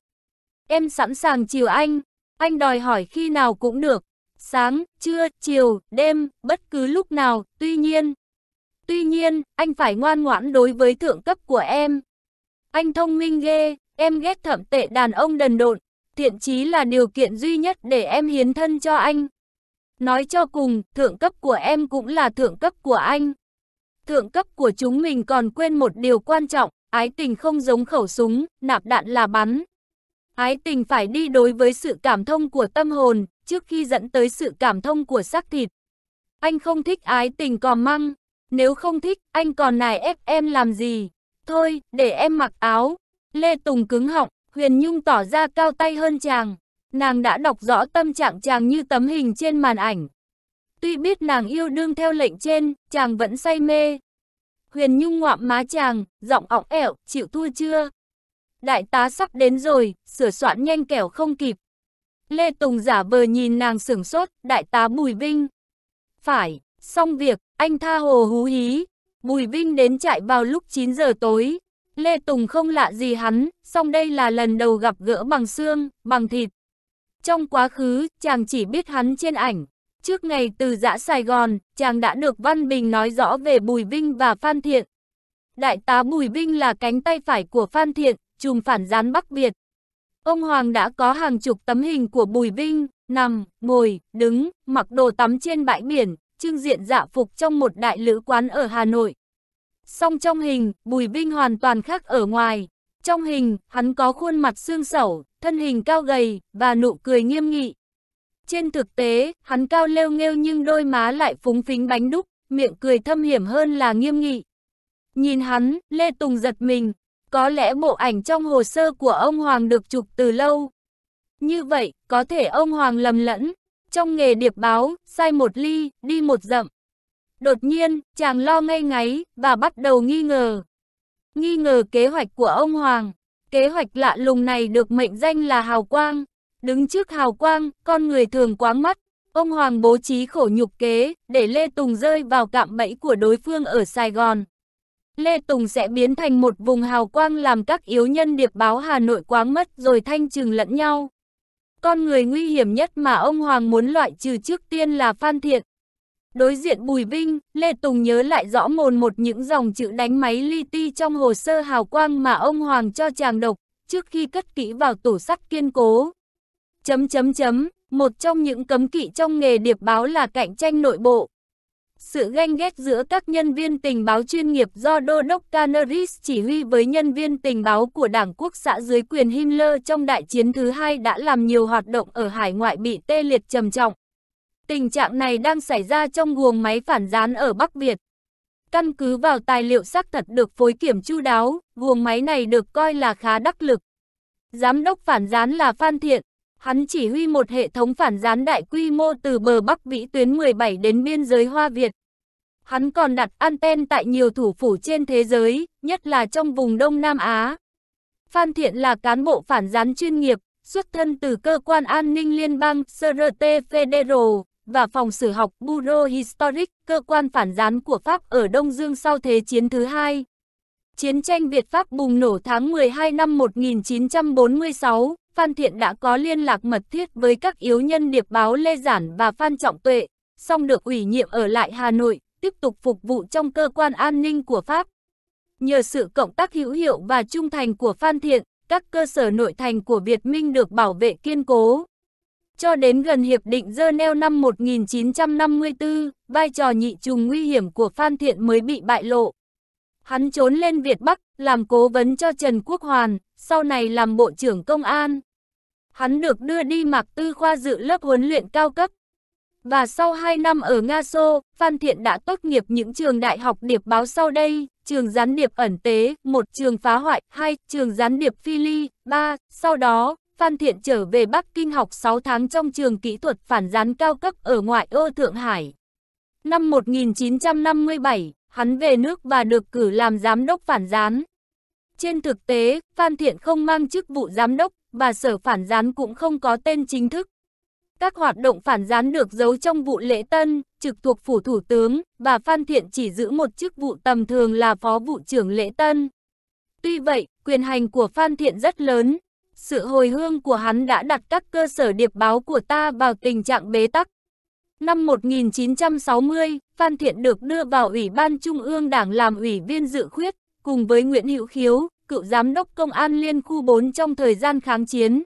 Em sẵn sàng chiều anh, anh đòi hỏi khi nào cũng được. Sáng, trưa, chiều, đêm, bất cứ lúc nào, tuy nhiên, Tuy nhiên, anh phải ngoan ngoãn đối với thượng cấp của em. Anh thông minh ghê, em ghét thẩm tệ đàn ông đần độn, thiện chí là điều kiện duy nhất để em hiến thân cho anh. Nói cho cùng, thượng cấp của em cũng là thượng cấp của anh. Thượng cấp của chúng mình còn quên một điều quan trọng, ái tình không giống khẩu súng, nạp đạn là bắn. Ái tình phải đi đối với sự cảm thông của tâm hồn, trước khi dẫn tới sự cảm thông của xác thịt. Anh không thích ái tình cò măng, nếu không thích, anh còn nài ép em làm gì? Thôi, để em mặc áo. Lê Tùng cứng họng, Huyền Nhung tỏ ra cao tay hơn chàng. Nàng đã đọc rõ tâm trạng chàng như tấm hình trên màn ảnh. Tuy biết nàng yêu đương theo lệnh trên, chàng vẫn say mê. Huyền Nhung ngoạm má chàng, giọng ỏng ẻo, chịu thua chưa? Đại tá sắp đến rồi, sửa soạn nhanh kẻo không kịp. Lê Tùng giả vờ nhìn nàng sửng sốt, đại tá Bùi Vinh. Phải, xong việc, anh tha hồ hú hí. Bùi Vinh đến trại vào lúc 9 giờ tối. Lê Tùng không lạ gì hắn, song đây là lần đầu gặp gỡ bằng xương, bằng thịt. Trong quá khứ, chàng chỉ biết hắn trên ảnh. Trước ngày từ giã Sài Gòn, chàng đã được Văn Bình nói rõ về Bùi Vinh và Phan Thiện. Đại tá Bùi Vinh là cánh tay phải của Phan Thiện, trùm phản gián Bắc Việt. Ông Hoàng đã có hàng chục tấm hình của Bùi Vinh, nằm, ngồi, đứng, mặc đồ tắm trên bãi biển, trưng diện dạ phục trong một đại lữ quán ở Hà Nội. Song trong hình, Bùi Vinh hoàn toàn khác ở ngoài. Trong hình, hắn có khuôn mặt xương sẩu, thân hình cao gầy và nụ cười nghiêm nghị. Trên thực tế, hắn cao lêu nghêu nhưng đôi má lại phúng phính bánh đúc, miệng cười thâm hiểm hơn là nghiêm nghị. Nhìn hắn, Lê Tùng giật mình. Có lẽ bộ ảnh trong hồ sơ của ông Hoàng được chụp từ lâu. Như vậy, có thể ông Hoàng lầm lẫn, trong nghề điệp báo, sai một ly, đi một dặm. Đột nhiên, chàng lo ngay ngáy và bắt đầu nghi ngờ. Nghi ngờ kế hoạch của ông Hoàng. Kế hoạch lạ lùng này được mệnh danh là hào quang. Đứng trước hào quang, con người thường quá mắt. Ông Hoàng bố trí khổ nhục kế, để Lê Tùng rơi vào cạm bẫy của đối phương ở Sài Gòn. Lê Tùng sẽ biến thành một vùng hào quang làm các yếu nhân điệp báo Hà Nội quáng mất rồi thanh trừng lẫn nhau. Con người nguy hiểm nhất mà ông Hoàng muốn loại trừ trước tiên là Phan Thiện. Đối diện Bùi Vinh, Lê Tùng nhớ lại rõ mồn một những dòng chữ đánh máy li ti trong hồ sơ hào quang mà ông Hoàng cho chàng độc, trước khi cất kỹ vào tủ sắt kiên cố. Chấm chấm chấm, một trong những cấm kỵ trong nghề điệp báo là cạnh tranh nội bộ sự ganh ghét giữa các nhân viên tình báo chuyên nghiệp do Đô đốc Canaris chỉ huy với nhân viên tình báo của Đảng Quốc xã dưới quyền Himmler trong đại chiến thứ hai đã làm nhiều hoạt động ở hải ngoại bị tê liệt trầm trọng. Tình trạng này đang xảy ra trong guồng máy phản gián ở Bắc Việt. Căn cứ vào tài liệu xác thật được phối kiểm chu đáo, guồng máy này được coi là khá đắc lực. Giám đốc phản gián là Phan Thiện, Hắn chỉ huy một hệ thống phản gián đại quy mô từ bờ Bắc Vĩ tuyến 17 đến biên giới Hoa Việt. Hắn còn đặt anten tại nhiều thủ phủ trên thế giới, nhất là trong vùng Đông Nam Á. Phan Thiện là cán bộ phản gián chuyên nghiệp, xuất thân từ cơ quan an ninh liên bang CRT Federal và phòng sử học Bureau Historic, cơ quan phản gián của Pháp ở Đông Dương sau Thế chiến thứ hai. Chiến tranh Việt-Pháp bùng nổ tháng 12 năm 1946, Phan Thiện đã có liên lạc mật thiết với các yếu nhân điệp báo Lê Giản và Phan Trọng Tuệ, song được ủy nhiệm ở lại Hà Nội, tiếp tục phục vụ trong cơ quan an ninh của Pháp. Nhờ sự cộng tác hữu hiệu và trung thành của Phan Thiện, các cơ sở nội thành của Việt Minh được bảo vệ kiên cố. Cho đến gần Hiệp định Geneva năm 1954, vai trò nhị trùng nguy hiểm của Phan Thiện mới bị bại lộ. Hắn trốn lên Việt Bắc, làm cố vấn cho Trần Quốc Hoàn, sau này làm bộ trưởng công an. Hắn được đưa đi Mạc Tư Khoa dự lớp huấn luyện cao cấp. Và sau 2 năm ở Nga Xô, Phan Thiện đã tốt nghiệp những trường đại học điệp báo sau đây, trường gián điệp ẩn tế, một trường phá hoại, hai trường gián điệp phi ly, ba. Sau đó, Phan Thiện trở về Bắc Kinh học 6 tháng trong trường kỹ thuật phản gián cao cấp ở ngoại ô Thượng Hải. Năm 1957, hắn về nước và được cử làm giám đốc phản gián. Trên thực tế, Phan Thiện không mang chức vụ giám đốc và sở phản gián cũng không có tên chính thức. Các hoạt động phản gián được giấu trong vụ lễ tân, trực thuộc phủ thủ tướng, và Phan Thiện chỉ giữ một chức vụ tầm thường là phó vụ trưởng lễ tân. Tuy vậy, quyền hành của Phan Thiện rất lớn. Sự hồi hương của hắn đã đặt các cơ sở điệp báo của ta vào tình trạng bế tắc. Năm 1960, Phan Thiện được đưa vào Ủy ban Trung ương Đảng làm ủy viên dự khuyết, cùng với Nguyễn Hữu Khiếu, cựu giám đốc công an liên khu 4 trong thời gian kháng chiến.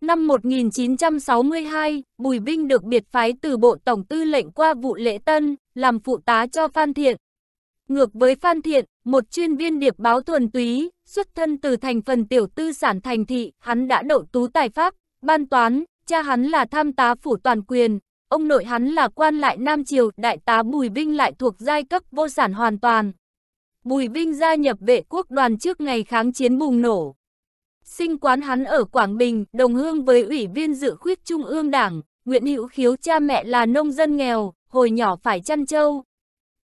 Năm 1962, Bùi Vinh được biệt phái từ Bộ Tổng Tư lệnh qua vụ lễ tân, làm phụ tá cho Phan Thiện. Ngược với Phan Thiện, một chuyên viên điệp báo thuần túy, xuất thân từ thành phần tiểu tư sản thành thị, hắn đã đậu tú tài pháp, ban toán, cha hắn là tham tá phủ toàn quyền, ông nội hắn là quan lại Nam Triều, đại tá Bùi Vinh lại thuộc giai cấp vô sản hoàn toàn. Bùi Vinh gia nhập vệ quốc đoàn trước ngày kháng chiến bùng nổ. Sinh quán hắn ở Quảng Bình, đồng hương với ủy viên dự khuyết Trung ương Đảng, Nguyễn Hữu Khiếu cha mẹ là nông dân nghèo, hồi nhỏ phải chăn trâu.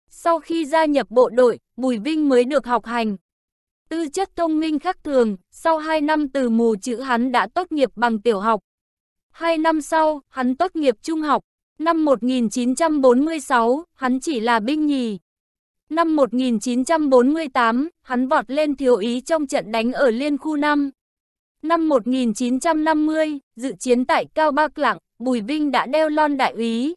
Sau khi gia nhập bộ đội, Bùi Vinh mới được học hành. Tư chất thông minh khác thường, sau 2 năm từ mù chữ hắn đã tốt nghiệp bằng tiểu học. 2 năm sau, hắn tốt nghiệp trung học. Năm 1946, hắn chỉ là binh nhì, Năm 1948, hắn vọt lên thiếu ý trong trận đánh ở Liên Khu 5. Năm 1950, dự chiến tại Cao bắc Lạng, Bùi Vinh đã đeo lon đại úy.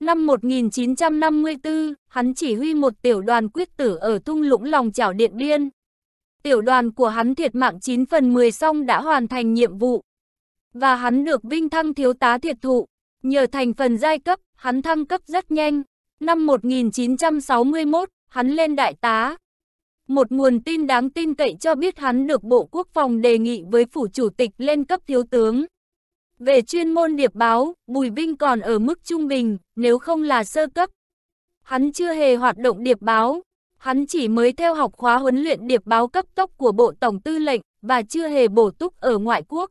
Năm 1954, hắn chỉ huy một tiểu đoàn quyết tử ở thung lũng lòng chảo Điện Biên. Tiểu đoàn của hắn thiệt mạng 9 phần 10 xong đã hoàn thành nhiệm vụ. Và hắn được vinh thăng thiếu tá thiệt thụ. Nhờ thành phần giai cấp, hắn thăng cấp rất nhanh. Năm 1961, hắn lên đại tá. Một nguồn tin đáng tin cậy cho biết hắn được Bộ Quốc phòng đề nghị với Phủ Chủ tịch lên cấp thiếu tướng. Về chuyên môn điệp báo, Bùi Vinh còn ở mức trung bình, nếu không là sơ cấp. Hắn chưa hề hoạt động điệp báo, hắn chỉ mới theo học khóa huấn luyện điệp báo cấp tốc của Bộ Tổng Tư lệnh và chưa hề bổ túc ở ngoại quốc.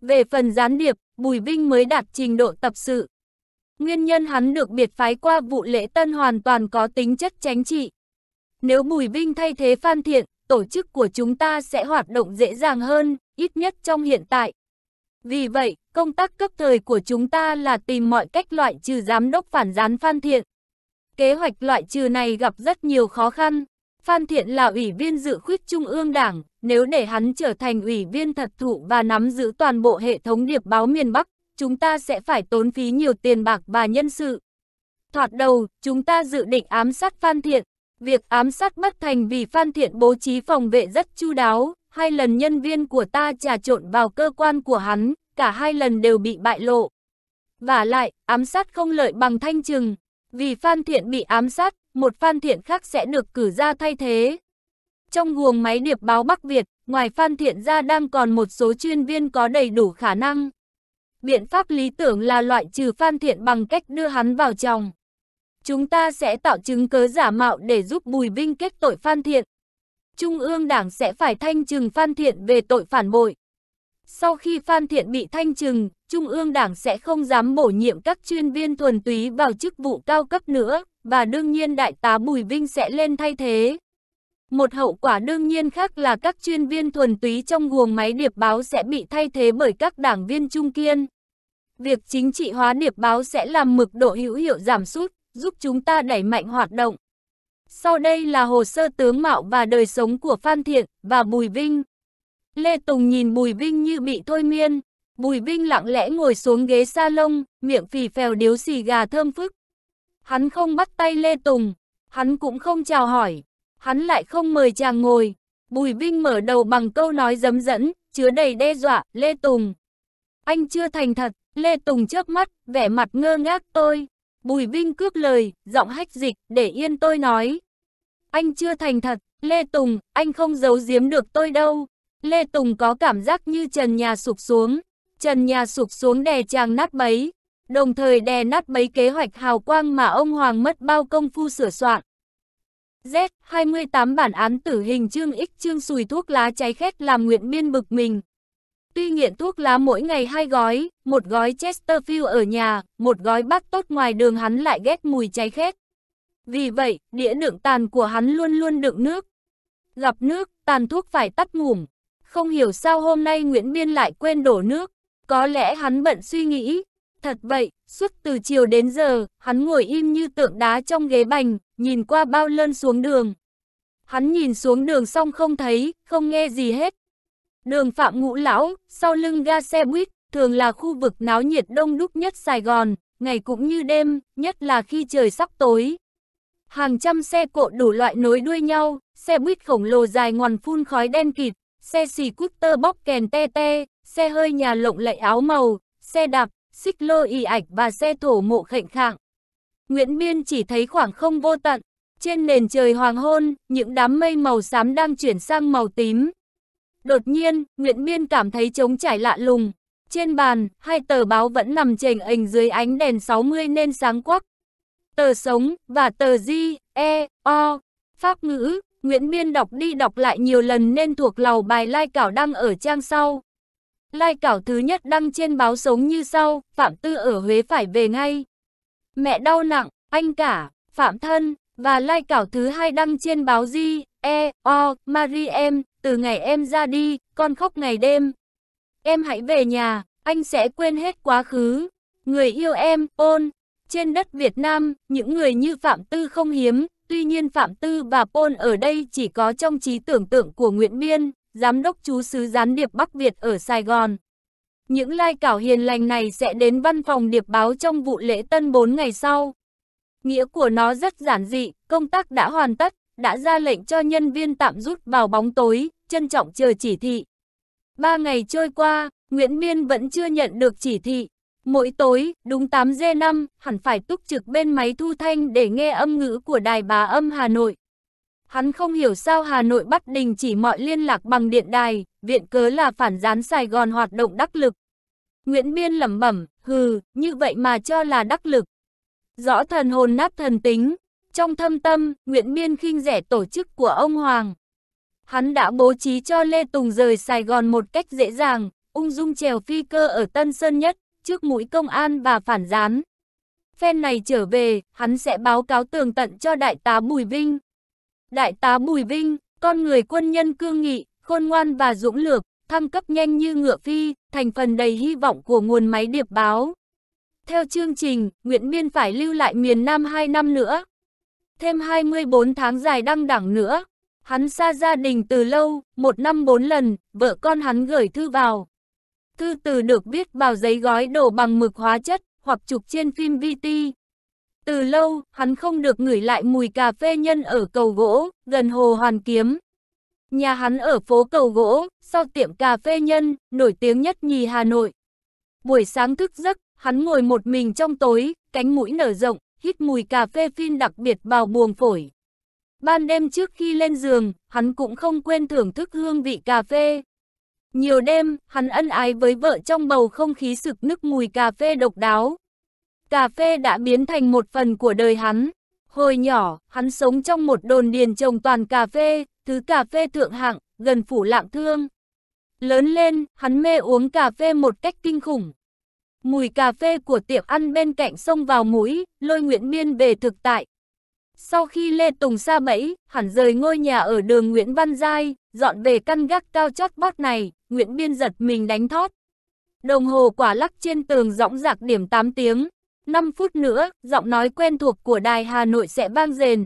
Về phần gián điệp, Bùi Vinh mới đạt trình độ tập sự, Nguyên nhân hắn được biệt phái qua vụ lễ tân hoàn toàn có tính chất tránh trị. Nếu Bùi Vinh thay thế Phan Thiện, tổ chức của chúng ta sẽ hoạt động dễ dàng hơn, ít nhất trong hiện tại. Vì vậy, công tác cấp thời của chúng ta là tìm mọi cách loại trừ giám đốc phản gián Phan Thiện. Kế hoạch loại trừ này gặp rất nhiều khó khăn. Phan Thiện là ủy viên dự khuyết Trung ương Đảng, nếu để hắn trở thành ủy viên thật thụ và nắm giữ toàn bộ hệ thống điệp báo miền Bắc, chúng ta sẽ phải tốn phí nhiều tiền bạc và nhân sự. Thoạt đầu, chúng ta dự định ám sát Phan Thiện. Việc ám sát bất thành vì Phan Thiện bố trí phòng vệ rất chu đáo, hai lần nhân viên của ta trà trộn vào cơ quan của hắn, cả hai lần đều bị bại lộ. Và lại, ám sát không lợi bằng thanh trừng. Vì Phan Thiện bị ám sát, một Phan Thiện khác sẽ được cử ra thay thế. Trong guồng máy điệp báo Bắc Việt, ngoài Phan Thiện ra đang còn một số chuyên viên có đầy đủ khả năng biện pháp lý tưởng là loại trừ Phan Thiện bằng cách đưa hắn vào chồng. Chúng ta sẽ tạo chứng cớ giả mạo để giúp Bùi Vinh kết tội Phan Thiện. Trung ương Đảng sẽ phải thanh trừng Phan Thiện về tội phản bội. Sau khi Phan Thiện bị thanh trừng, Trung ương Đảng sẽ không dám bổ nhiệm các chuyên viên thuần túy vào chức vụ cao cấp nữa, và đương nhiên Đại tá Bùi Vinh sẽ lên thay thế. Một hậu quả đương nhiên khác là các chuyên viên thuần túy trong guồng máy điệp báo sẽ bị thay thế bởi các đảng viên trung kiên. Việc chính trị hóa điệp báo sẽ làm mực độ hữu hiệu giảm sút, giúp chúng ta đẩy mạnh hoạt động. Sau đây là hồ sơ tướng mạo và đời sống của Phan Thiện và Bùi Vinh. Lê Tùng nhìn Bùi Vinh như bị thôi miên. Bùi Vinh lặng lẽ ngồi xuống ghế salon, miệng phì phèo điếu xì gà thơm phức. Hắn không bắt tay Lê Tùng, hắn cũng không chào hỏi, hắn lại không mời chàng ngồi. Bùi Vinh mở đầu bằng câu nói dấm dẫn, chứa đầy đe dọa, Lê Tùng. Anh chưa thành thật, Lê Tùng trước mắt, vẻ mặt ngơ ngác tôi. Bùi Vinh cướp lời, giọng hách dịch, để yên tôi nói. Anh chưa thành thật, Lê Tùng, anh không giấu giếm được tôi đâu. Lê Tùng có cảm giác như trần nhà sụp xuống. Trần nhà sụp xuống đè chàng nát bấy. Đồng thời đè nát bấy kế hoạch hào quang mà ông Hoàng mất bao công phu sửa soạn. Z28 bản án tử hình Trương Ích Trương sùi thuốc lá cháy khét làm nguyện biên bực mình, Tuy nghiện thuốc lá mỗi ngày hai gói, một gói Chesterfield ở nhà, một gói bác tốt ngoài đường hắn lại ghét mùi cháy khét. Vì vậy, đĩa đựng tàn của hắn luôn luôn đựng nước. Gặp nước, tàn thuốc phải tắt ngủm. Không hiểu sao hôm nay Nguyễn Biên lại quên đổ nước. Có lẽ hắn bận suy nghĩ. Thật vậy, suốt từ chiều đến giờ, hắn ngồi im như tượng đá trong ghế bành, nhìn qua bao lơn xuống đường. Hắn nhìn xuống đường xong không thấy, không nghe gì hết, Đường Phạm Ngũ Lão, sau lưng ga xe buýt, thường là khu vực náo nhiệt đông đúc nhất Sài Gòn, ngày cũng như đêm, nhất là khi trời sắp tối. Hàng trăm xe cộ đủ loại nối đuôi nhau, xe buýt khổng lồ dài ngoằn phun khói đen kịt, xe xì cút tơ bóc kèn te te, xe hơi nhà lộng lẫy áo màu, xe đạp, xích lô y ạch và xe thổ mộ khệnh khạng. Nguyễn Biên chỉ thấy khoảng không vô tận, trên nền trời hoàng hôn, những đám mây màu xám đang chuyển sang màu tím, Đột nhiên, Nguyễn Miên cảm thấy trống trải lạ lùng. Trên bàn, hai tờ báo vẫn nằm chềnh ảnh dưới ánh đèn 60 nên sáng quắc. Tờ sống và tờ di, e, o. Pháp ngữ, Nguyễn Miên đọc đi đọc lại nhiều lần nên thuộc lầu bài lai cảo đăng ở trang sau. Lai cảo thứ nhất đăng trên báo sống như sau, Phạm Tư ở Huế phải về ngay. Mẹ đau nặng, anh cả, Phạm Thân, và lai cảo thứ hai đăng trên báo Di, E, O, Marie Mariem, từ ngày em ra đi, con khóc ngày đêm. Em hãy về nhà, anh sẽ quên hết quá khứ. Người yêu em, ôn. Trên đất Việt Nam, những người như Phạm Tư không hiếm, tuy nhiên Phạm Tư và Pôn ở đây chỉ có trong trí tưởng tượng của Nguyễn Biên, giám đốc chú sứ gián điệp Bắc Việt ở Sài Gòn. Những lai cảo hiền lành này sẽ đến văn phòng điệp báo trong vụ lễ tân 4 ngày sau. Nghĩa của nó rất giản dị, công tác đã hoàn tất, đã ra lệnh cho nhân viên tạm rút vào bóng tối, trân trọng chờ chỉ thị. Ba ngày trôi qua, Nguyễn Miên vẫn chưa nhận được chỉ thị. Mỗi tối, đúng 8 g 5 hẳn phải túc trực bên máy thu thanh để nghe âm ngữ của đài bà âm Hà Nội. Hắn không hiểu sao Hà Nội bắt đình chỉ mọi liên lạc bằng điện đài, viện cớ là phản gián Sài Gòn hoạt động đắc lực. Nguyễn Biên lẩm bẩm, hừ, như vậy mà cho là đắc lực. Rõ thần hồn nát thần tính, trong thâm tâm, Nguyễn Biên khinh rẻ tổ chức của ông Hoàng. Hắn đã bố trí cho Lê Tùng rời Sài Gòn một cách dễ dàng, ung dung trèo phi cơ ở Tân Sơn Nhất, trước mũi công an và phản gián. Phen này trở về, hắn sẽ báo cáo tường tận cho Đại tá Bùi Vinh. Đại tá Bùi Vinh, con người quân nhân cương nghị, khôn ngoan và dũng lược, thăng cấp nhanh như ngựa phi, thành phần đầy hy vọng của nguồn máy điệp báo. Theo chương trình, Nguyễn Biên phải lưu lại miền Nam 2 năm nữa. Thêm 24 tháng dài đăng đẳng nữa. Hắn xa gia đình từ lâu, một năm bốn lần, vợ con hắn gửi thư vào. Thư từ được viết vào giấy gói đổ bằng mực hóa chất, hoặc chụp trên phim VT. Từ lâu, hắn không được ngửi lại mùi cà phê nhân ở cầu gỗ, gần hồ Hoàn Kiếm. Nhà hắn ở phố cầu gỗ, sau tiệm cà phê nhân, nổi tiếng nhất nhì Hà Nội. Buổi sáng thức giấc, hắn ngồi một mình trong tối, cánh mũi nở rộng, hít mùi cà phê phin đặc biệt vào buồng phổi. Ban đêm trước khi lên giường, hắn cũng không quên thưởng thức hương vị cà phê. Nhiều đêm, hắn ân ái với vợ trong bầu không khí sực nức mùi cà phê độc đáo. Cà phê đã biến thành một phần của đời hắn. Hồi nhỏ, hắn sống trong một đồn điền trồng toàn cà phê, thứ cà phê thượng hạng, gần phủ lạng thương. Lớn lên, hắn mê uống cà phê một cách kinh khủng. Mùi cà phê của tiệm ăn bên cạnh xông vào mũi, lôi Nguyễn Miên về thực tại, sau khi Lê Tùng xa bẫy, hẳn rời ngôi nhà ở đường Nguyễn Văn Giai, dọn về căn gác cao chót vót này, Nguyễn Biên giật mình đánh thót. Đồng hồ quả lắc trên tường rõng rạc điểm 8 tiếng. 5 phút nữa, giọng nói quen thuộc của đài Hà Nội sẽ vang rền,